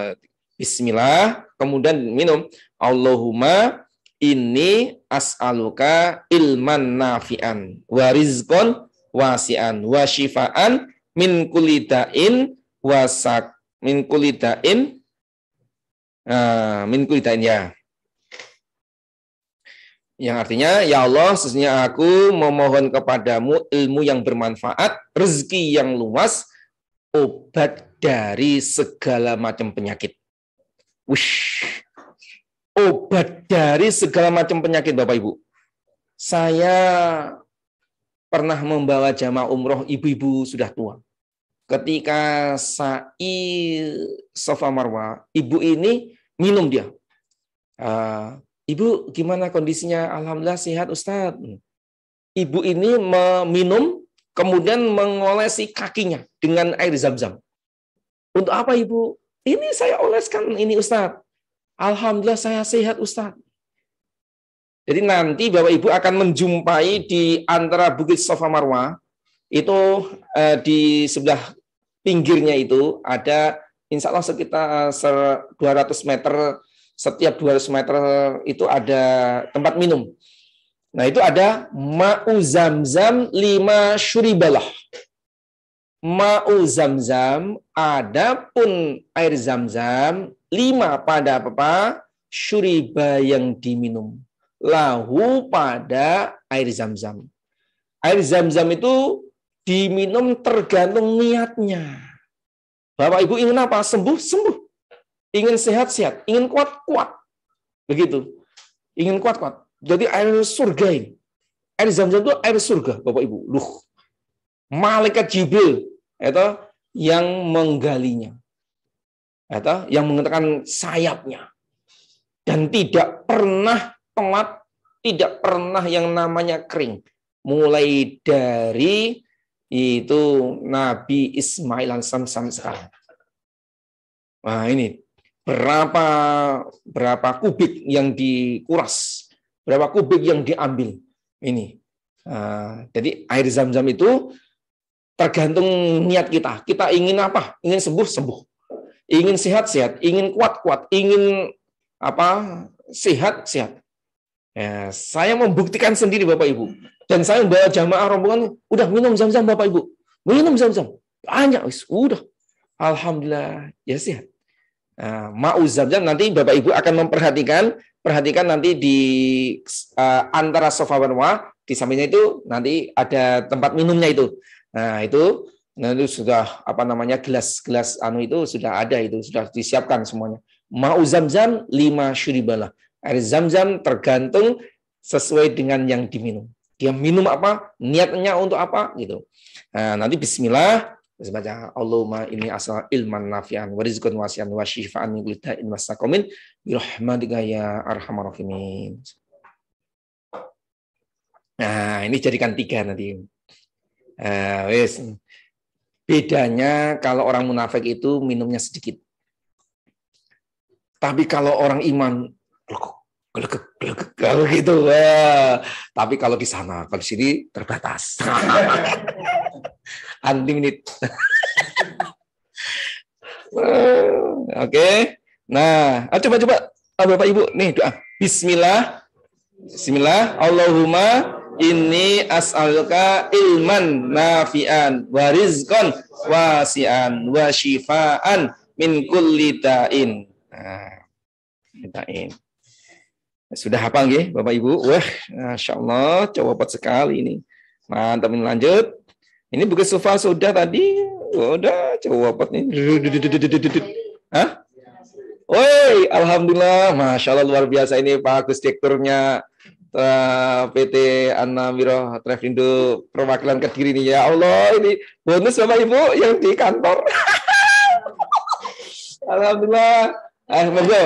bismillah kemudian minum Allahumma ini as'aluka ilman nafi'an wa rizqan wasi'an wa min kulidain wasak min kulidain uh, ah, min kulidain ya yang artinya ya Allah sesungguhnya aku memohon kepadamu ilmu yang bermanfaat rezeki yang luas obat dari segala macam penyakit Wish. obat dari segala macam penyakit Bapak Ibu saya pernah membawa jamaah umroh ibu-ibu sudah tua ketika sa'i Sofa Marwa, ibu ini minum dia. Ah, ibu gimana kondisinya? Alhamdulillah sehat Ustadz. Ibu ini meminum kemudian mengolesi kakinya dengan air zam-zam. Untuk apa ibu? Ini saya oleskan ini Ustadz. Alhamdulillah saya sehat Ustadz. Jadi nanti Bapak Ibu akan menjumpai di antara Bukit Sofa Marwa, itu eh, di sebelah pinggirnya itu ada insya Allah sekitar 200 meter setiap 200 meter itu ada tempat minum. Nah itu ada ma'u zamzam lima syuribalah. Ma'u zamzam pun air zamzam lima pada apa? Syuriba yang diminum. Lahu pada air zamzam. Air zam zam itu Diminum tergantung niatnya. Bapak Ibu ingin apa? Sembuh, sembuh. Ingin sehat, sehat. Ingin kuat, kuat. Begitu. Ingin kuat, kuat. Jadi air surga ini. Air zam-zam itu air surga, Bapak Ibu. Luh. Malaikat Jibril itu yang menggalinya. Itu yang mengatakan sayapnya. Dan tidak pernah telat, tidak pernah yang namanya kering. Mulai dari itu Nabi Ismail alaihissalam sampai sekarang. Nah ini berapa berapa kubik yang dikuras, berapa kubik yang diambil ini. Ah, jadi air zam-zam itu tergantung niat kita. Kita ingin apa? Ingin sembuh sembuh, ingin sehat sehat, ingin kuat kuat, ingin apa sehat sehat. Ya, saya membuktikan sendiri Bapak Ibu dan saya bawa jamaah rombongan, udah minum zam-zam Bapak Ibu. Minum zam-zam. Banyak, udah. Alhamdulillah, ya sehat. Nah, mau zam-zam nanti Bapak Ibu akan memperhatikan, perhatikan nanti di uh, antara sofa berwa, di sampingnya itu nanti ada tempat minumnya itu. Nah, itu nah itu sudah apa namanya gelas-gelas anu itu sudah ada itu sudah disiapkan semuanya. Mau zam-zam lima syuribalah. Air zam-zam tergantung sesuai dengan yang diminum dia minum apa, niatnya untuk apa gitu. Nah, nanti bismillah terus baca Allahumma ini asal ilman nafi'an wa wasi'an wasyifaan syifa'an min kulli da'in mastaqamin ya arhamar rahimin. Nah, ini jadikan tiga nanti. eh, wis. Bedanya kalau orang munafik itu minumnya sedikit. Tapi kalau orang iman, kalau gitu wah tapi kalau di sana kalau di sini terbatas unlimited <laughs> <laughs> eh, oke okay. nah ah, coba coba ah, bapak ibu nih doa Bismillah Bismillah Allahumma ini as'aluka ilman nafi'an warizkon wasi'an wa min kulli da'in. Nah, da'in. Sudah apa nggih, Bapak Ibu? Wah, Masya Allah, cepat sekali ini. Mantap, ini lanjut. Ini bukan sofa sudah tadi. Udah, cepat nih. Hah? Woi, alhamdulillah, masya Allah luar biasa ini Pak Agus Direkturnya eh, PT Anna Anamiro Travindo perwakilan Kediri ini ya Allah ini bonus Bapak Ibu yang di kantor. <laughs> alhamdulillah Eh, Mirjo,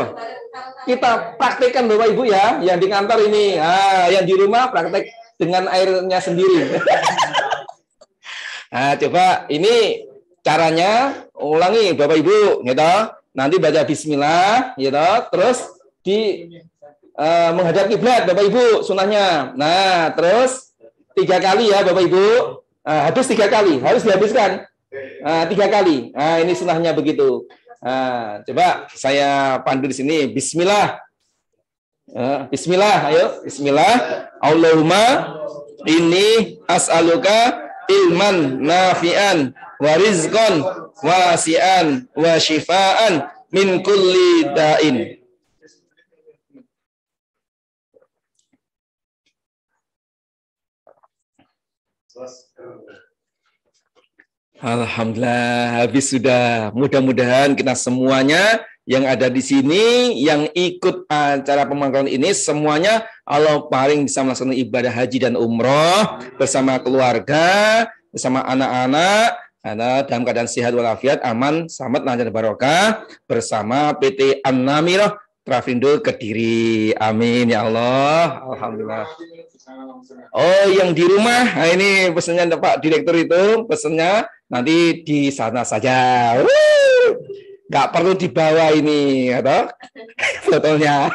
Kita praktekkan Bapak Ibu ya, yang di kantor ini. Ah, yang di rumah praktek dengan airnya sendiri. <laughs> nah, coba ini caranya ulangi Bapak Ibu, gitu. Nanti baca bismillah, gitu. Terus di uh, menghadap kiblat Bapak Ibu sunahnya. Nah, terus tiga kali ya Bapak Ibu. Uh, habis tiga kali, harus dihabiskan. Uh, tiga kali. Nah, ini sunahnya begitu. Nah, coba saya pandu di sini. Bismillah. Ah, bismillah, ayo. Bismillah. Allahumma ini as'aluka ilman nafi'an wa rizqan wasi'an wa syifaan min kulli da'in. Alhamdulillah, habis sudah. Mudah-mudahan kita semuanya yang ada di sini, yang ikut acara pemakaman ini, semuanya Allah paling bisa melaksanakan ibadah haji dan umroh bersama keluarga, bersama anak-anak, karena dalam keadaan sehat walafiat, aman, selamat, lancar, barokah bersama PT Anamiroh Trafindo Kediri. Amin ya Allah. Alhamdulillah. Oh, yang di rumah, nah, ini pesannya Pak Direktur itu, pesannya nanti di sana saja. Gak Nggak perlu dibawa ini, atau <laughs> fotonya.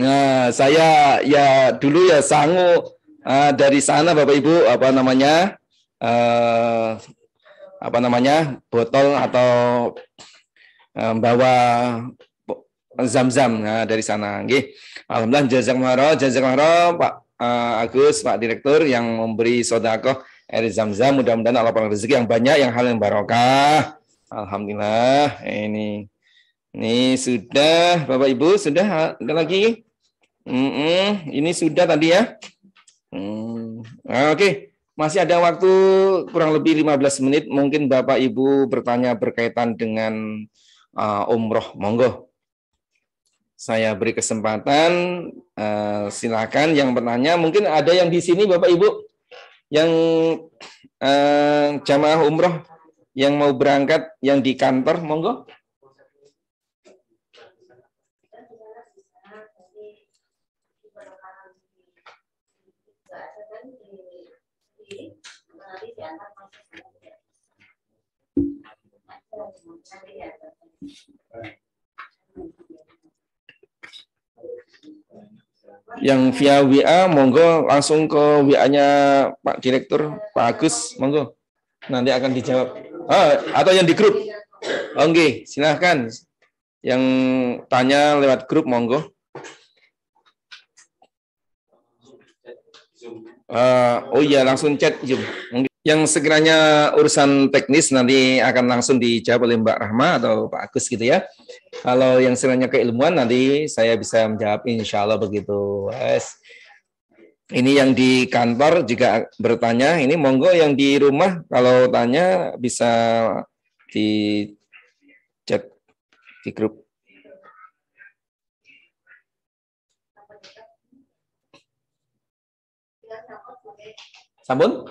Nah, saya ya dulu ya sanggup eh, dari sana Bapak Ibu apa namanya eh, apa namanya botol atau eh, bawa zam-zam nah, dari sana. Alhamdulillah jazakumullah jazakumullah Pak Agus Pak Direktur yang memberi sodako air eh, zam-zam. Mudah-mudahan Allah berikan rezeki yang banyak, yang hal yang barokah. Alhamdulillah. Ini ini sudah Bapak Ibu sudah ada lagi. Mm -mm, ini sudah tadi ya. mm. Ah, oke, okay. masih ada waktu kurang lebih 15 menit. Mungkin Bapak Ibu bertanya berkaitan dengan uh, umroh. Monggo, saya beri kesempatan. Uh, silakan yang bertanya. Mungkin ada yang di sini Bapak Ibu yang eh, jamaah umroh yang mau berangkat yang di kantor monggo yang via WA monggo langsung ke WA-nya Pak Direktur Pak Agus monggo nanti akan dijawab oh, atau yang di grup oke silahkan yang tanya lewat grup monggo uh, oh iya langsung chat Zoom yang segeranya urusan teknis nanti akan langsung dijawab oleh Mbak Rahma atau Pak Agus gitu ya. Kalau yang sekiranya keilmuan nanti saya bisa menjawab insya Allah begitu. Yes. Ini yang di kantor juga bertanya, ini monggo yang di rumah kalau tanya bisa di chat di grup. Sampun?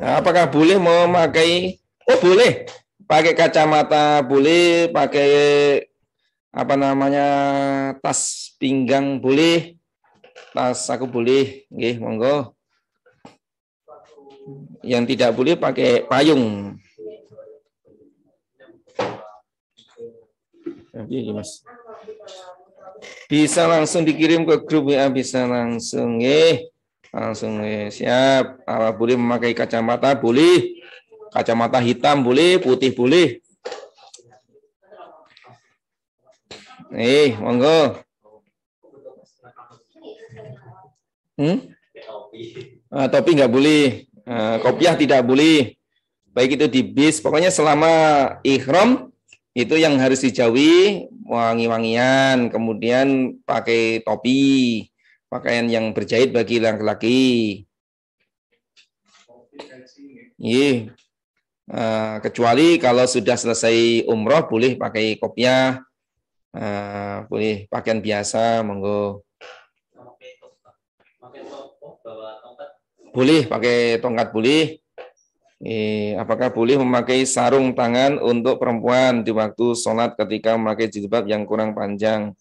Nah, apakah boleh memakai? Oh boleh, pakai kacamata boleh, pakai apa namanya tas pinggang boleh, tas aku boleh, nggih monggo. Yang tidak boleh pakai payung. Mas. Bisa langsung dikirim ke grup ya bisa langsung, nggih. Langsung siap. Apa boleh memakai kacamata? Boleh. Kacamata hitam boleh, putih boleh. Nih, monggo. Hmm? Uh, topi nggak boleh. Uh, kopiah tidak boleh. Baik itu di bis, pokoknya selama ikhram itu yang harus dijauhi wangi-wangian, kemudian pakai topi, pakaian yang berjahit bagi laki-laki. Iya. Uh, kecuali kalau sudah selesai umroh boleh pakai kopiah, uh, boleh pakaian biasa, monggo. Boleh pakai tongkat boleh. Eh, apakah boleh memakai sarung tangan untuk perempuan di waktu sholat ketika memakai jilbab yang kurang panjang?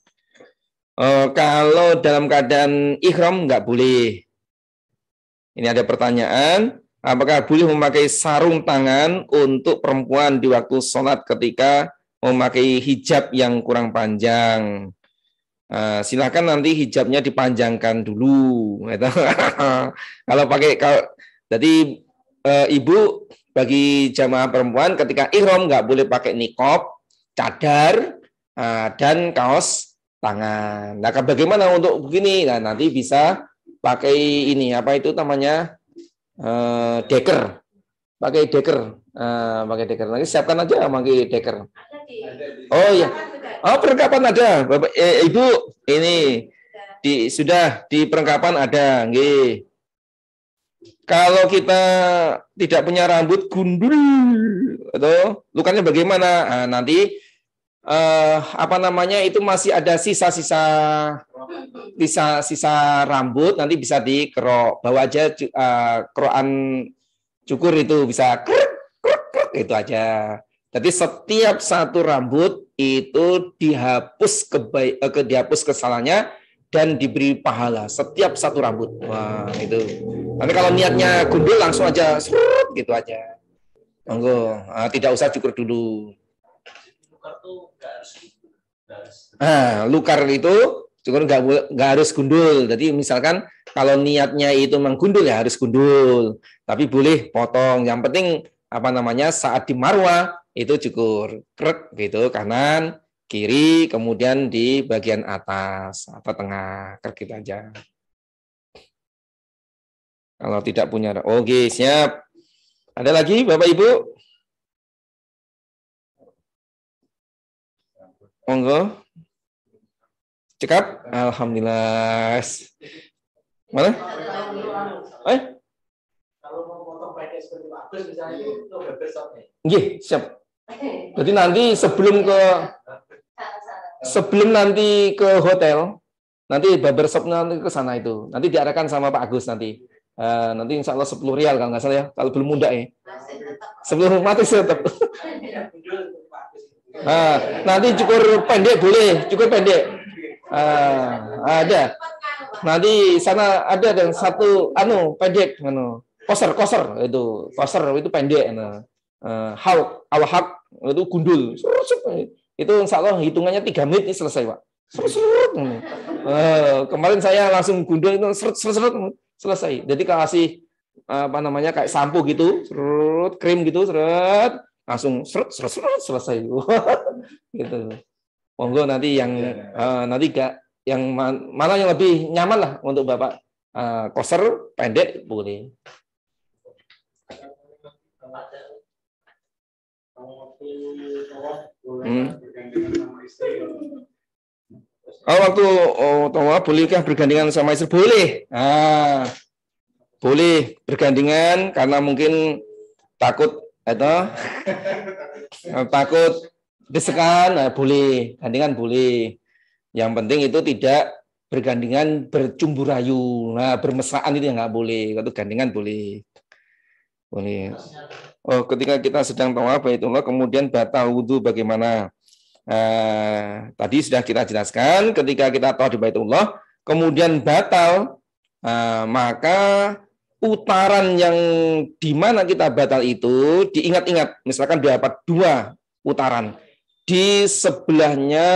Uh, kalau dalam keadaan ihram nggak boleh. Ini ada pertanyaan, apakah boleh memakai sarung tangan untuk perempuan di waktu sholat ketika memakai hijab yang kurang panjang? Uh, silahkan nanti hijabnya dipanjangkan dulu. Gitu. <laughs> kalau pakai kalau jadi uh, ibu bagi jamaah perempuan ketika ihram nggak boleh pakai nikop, cadar, dan kaos tangan. Nah, bagaimana untuk begini? Nah, nanti bisa pakai ini apa itu namanya eh, deker. Pakai deker, eh, pakai deker. Nanti siapkan aja pakai deker. Oh iya. Oh, perlengkapan ada. Bapak eh, Ibu, ini di sudah di perlengkapan ada, Nih, Kalau kita tidak punya rambut gundul atau lukanya bagaimana? Nah, nanti eh, apa namanya itu masih ada sisa-sisa sisa-sisa rambut nanti bisa dikerok bawa aja uh, eh, keroan cukur itu bisa krek, krek, krek, itu aja. Jadi setiap satu rambut itu dihapus kebaik eh, dihapus kesalahannya dan diberi pahala setiap satu rambut. Wah, itu. Tapi kalau niatnya gundul langsung aja surut gitu aja. Monggo, nah, tidak usah cukur dulu. Nah, lukar itu cukup nggak nggak harus gundul. Jadi misalkan kalau niatnya itu menggundul ya harus gundul, tapi boleh potong. Yang penting apa namanya saat di marwa itu cukur krek gitu kanan kiri kemudian di bagian atas atau tengah krek gitu aja. Kalau tidak punya, oke okay, siap. Ada lagi Bapak Ibu? Monggo. Cekap? Alhamdulillah. Mana? Eh? Kalau mau potong seperti Agus misalnya Nggih, siap. Jadi nanti sebelum ke sebelum nanti ke hotel, nanti Barber shop nanti ke sana itu. Nanti diarahkan sama Pak Agus nanti. Uh, nanti insya Allah 10 rial kalau nggak salah ya, kalau belum muda ya. Sebelum mati tetap. Iya, nah, nanti cukur pendek boleh, cukur pendek. Ah, ada. Nanti sana ada dan satu anu pendek anu koser koser itu koser itu pendek anu. Uh, ah, hawk awahak itu gundul eh. itu insya Allah hitungannya tiga menit ini selesai pak serut serut anu. eh, kemarin saya langsung gundul itu serut serut anu. selesai jadi kalau kasih apa namanya kayak sampo gitu serut krim gitu serut langsung serut serut serut selesai <laughs> gitu monggo nanti yang ya, uh, nanti gak yang man, mana yang lebih nyaman lah untuk bapak uh, koser pendek boleh hmm. Oh, waktu oh, tawa, bolehkah bergandengan sama istri? Boleh. Ah, boleh bergandengan karena mungkin takut atau eh, <laughs> takut Desekan nah, boleh, gandengan boleh. Yang penting itu tidak bergandengan bercumbu rayu, nah bermesraan itu nggak boleh. Kalau gandengan boleh, boleh. Oh, ketika kita sedang tawaf baitullah, kemudian batal wudhu bagaimana? Eh, tadi sudah kita jelaskan. Ketika kita tahu di baitullah, kemudian batal, eh, maka putaran yang di mana kita batal itu diingat-ingat. Misalkan dapat dua putaran di sebelahnya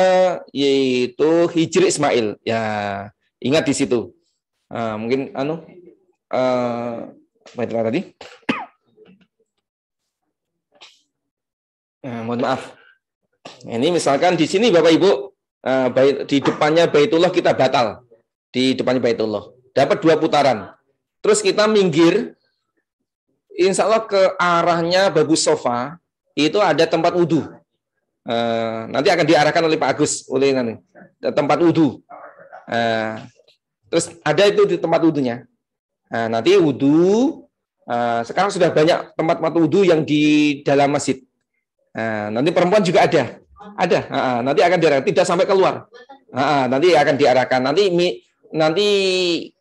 yaitu Hijri Ismail. Ya, ingat di situ. Uh, mungkin anu uh, baiklah tadi. Uh, mohon maaf. Ini misalkan di sini Bapak Ibu uh, di depannya Baitullah kita batal. Di depannya Baitullah. Dapat dua putaran. Terus kita minggir insya Allah ke arahnya Babu Sofa itu ada tempat wudhu. Eh, nanti akan diarahkan oleh Pak Agus oleh nanti tempat wudhu. Eh, terus ada itu di tempat wudhunya. Uh, nanti wudhu. sekarang sudah banyak tempat-tempat wudhu yang di dalam masjid. Uh, nanti perempuan juga ada, ada. Uh, nanti akan diarahkan, tidak sampai keluar. Uh, nanti akan diarahkan. Nanti mi, nanti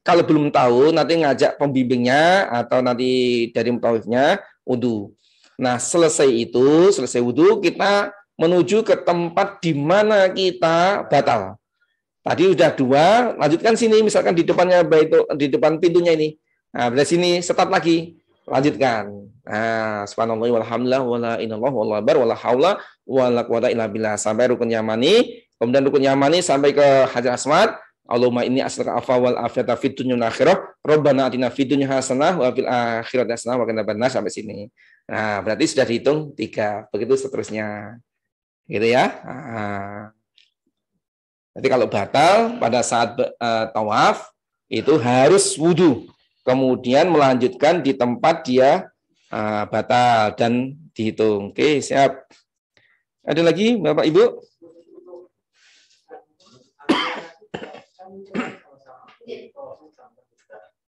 kalau belum tahu nanti ngajak pembimbingnya atau nanti dari mutawifnya wudhu. Nah selesai itu selesai wudhu kita menuju ke tempat di mana kita batal. Tadi sudah dua, lanjutkan sini misalkan di depannya itu di depan pintunya ini. Nah, dari sini setap lagi, lanjutkan. Nah, subhanallah walhamdulillah wala inallah wala bar wala haula wala quwata illa billah sampai rukun yamani, kemudian rukun yamani sampai ke Hajar Aswad. Allahumma inni as'aluka afwa wal afiyata fid dunya wal akhirah. Rabbana atina fid dunya hasanah wa fil akhirati hasanah wa qina sampai sini. Nah, berarti sudah dihitung tiga. Begitu seterusnya gitu ya. Jadi nanti kalau batal pada saat eh, tawaf itu harus wudhu, kemudian melanjutkan di tempat dia eh, batal dan dihitung. Oke, siap. Ada lagi Bapak Ibu?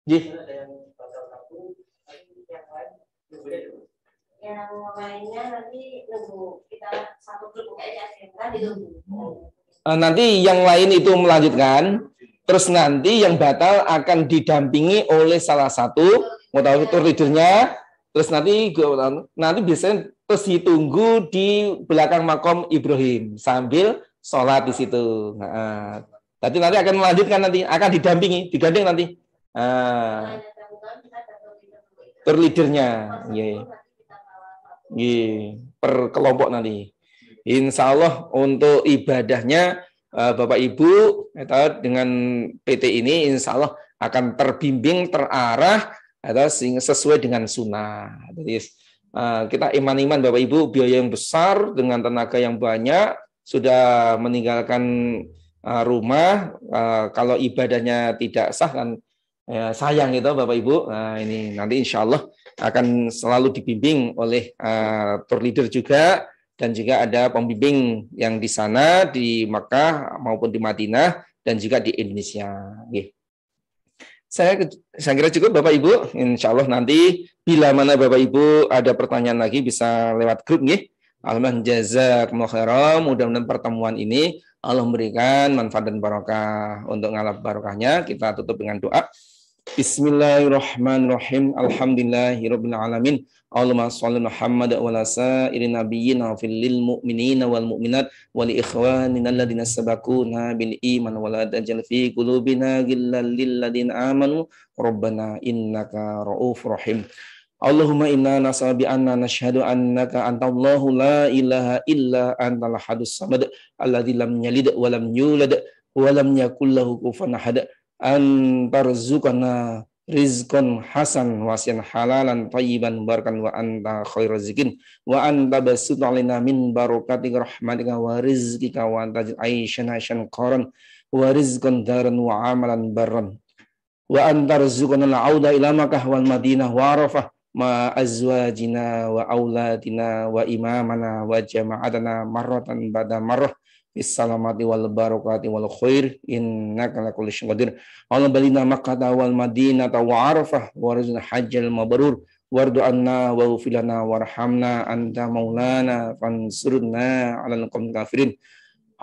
Jih. Yang lainnya nanti nunggu kita satu grup aja hmm. eh, Nanti yang lain itu melanjutkan, terus nanti yang batal akan didampingi oleh salah satu mutawafit leadernya, terus nanti nanti biasanya terus ditunggu di belakang makom Ibrahim sambil sholat di situ. Nah, nanti nanti akan melanjutkan nanti akan didampingi, digandeng nanti. Nah, terlidernya, yeah per kelompok nanti. Insya Allah untuk ibadahnya eh, Bapak Ibu eh, dengan PT ini insya Allah akan terbimbing terarah atau eh, sesuai dengan sunnah. Jadi kita iman-iman Bapak Ibu biaya yang besar dengan tenaga yang banyak sudah meninggalkan rumah kalau ibadahnya tidak sah kan sayang itu Bapak Ibu. Nah ini nanti insya Allah akan selalu dibimbing oleh uh, tour leader juga dan juga ada pembimbing yang di sana di Mekah maupun di Madinah dan juga di Indonesia. Okay. Saya, saya kira cukup Bapak Ibu. Insya Allah nanti bila mana Bapak Ibu ada pertanyaan lagi bisa lewat grup nih. Alhamdulillah jazak khairan. Mudah-mudahan pertemuan ini Allah memberikan manfaat dan barokah. Untuk ngalap barokahnya kita tutup dengan doa. Bismillahirrahmanirrahim. Alhamdulillahirabbil alamin. Allahumma shalli Muhammad wa ala sairi nabiyyina fil lil mu'minina wal mu'minat wa li ikhwanina alladziina sabaquna bil iman wa la tajal fi qulubina ghillal lil ladzina amanu rabbana innaka ra'ufur rahim. Allahumma inna nas'a bi anna nashhadu annaka antallahu la ilaha illa antal hadus samad alladzi lam yalid wa lam yulad wa lam yakul lahu kufuwan ahad an tarzukana rizqan hasan wasian halalan thayyiban barakan wa anta khairul zikin wa anta basut alina min barakati rahmatika wa rizqika wa anta aishan aishan qaran wa rizqan daran wa amalan barran wa anta rizqana al-auda ila makkah wal madinah wa arafah ma azwajina wa auladina wa imamana wa jama'atana marratan bada marrah bisalamati wal barakati wal khair innaka ala kulli syai'in qadir allah balina makkah wal madinah wa arafah warzuqna hajjal mabrur wardu anna wa filana warhamna anta maulana fansurna ala al kafirin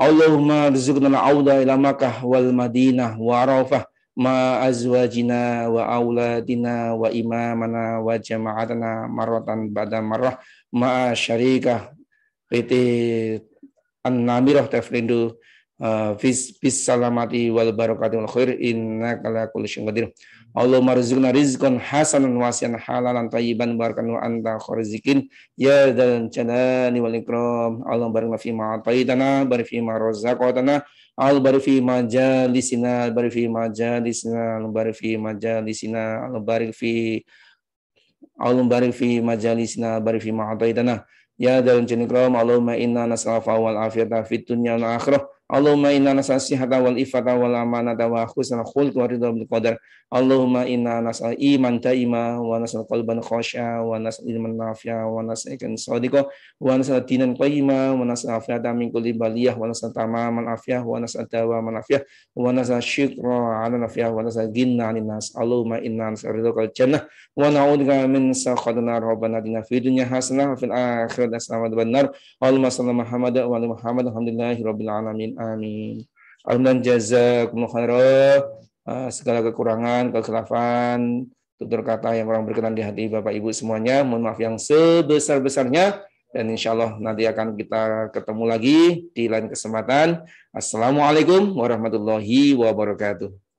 Allahumma rizqna al-auda ila makkah wal madinah wa arafah ma azwajina wa auladina wa imamana wa jama'atana marwatan badan marrah ma syarikah PT an-namirah tafrindu uh, fis bis salamati wal barakati wal khair innaka ala kulli syai'in qadir. Allahumma rizqna rizqan hasanan wasian halalan tayyiban barakan wa anta kharzikin ya dzal jalani wal ikram. Allah barakna fi ma ataitana barik fi ma razaqtana al barik fi majalisina al barik fi majalisina al barik fi majalisina al barik fi Allahumma barik fi majalisina barik fi ma ataitana. Ya dalam jenis Allahumma inna nas'aluka wal afiyata fid dunya akhirah Allahumma inna sihata wal ifata wal amanata wa husnal khulq wa ridha bil qadar. Allahumma inna nas'al iman taima wa nas'al qalban khosya wa nas'al ilman nafya wa nas'al ikan sadiqo wa nas'al dinan qayima wa nas'al afiata min kulli baliyah wa nas'al tamaman afiyah wa nas'al man afiyah wa nas'al syukra ala nafiyah wa nas'al ginna alin nas. Allahumma inna nas'al ridhakal jannah wa na'udhika min sakhadana Rabbana dina fi dunya hasanah wa fil akhirat asalamat wa Allahumma Muhammad wa ali Muhammad. Alhamdulillahi rabbil alamin. Amin. Alhamdulillah jazakumul khairah. Eh, segala kekurangan, kekhilafan, tutur kata yang kurang berkenan di hati Bapak Ibu semuanya. Mohon maaf yang sebesar-besarnya. Dan insya Allah nanti akan kita ketemu lagi di lain kesempatan. Assalamualaikum warahmatullahi wabarakatuh.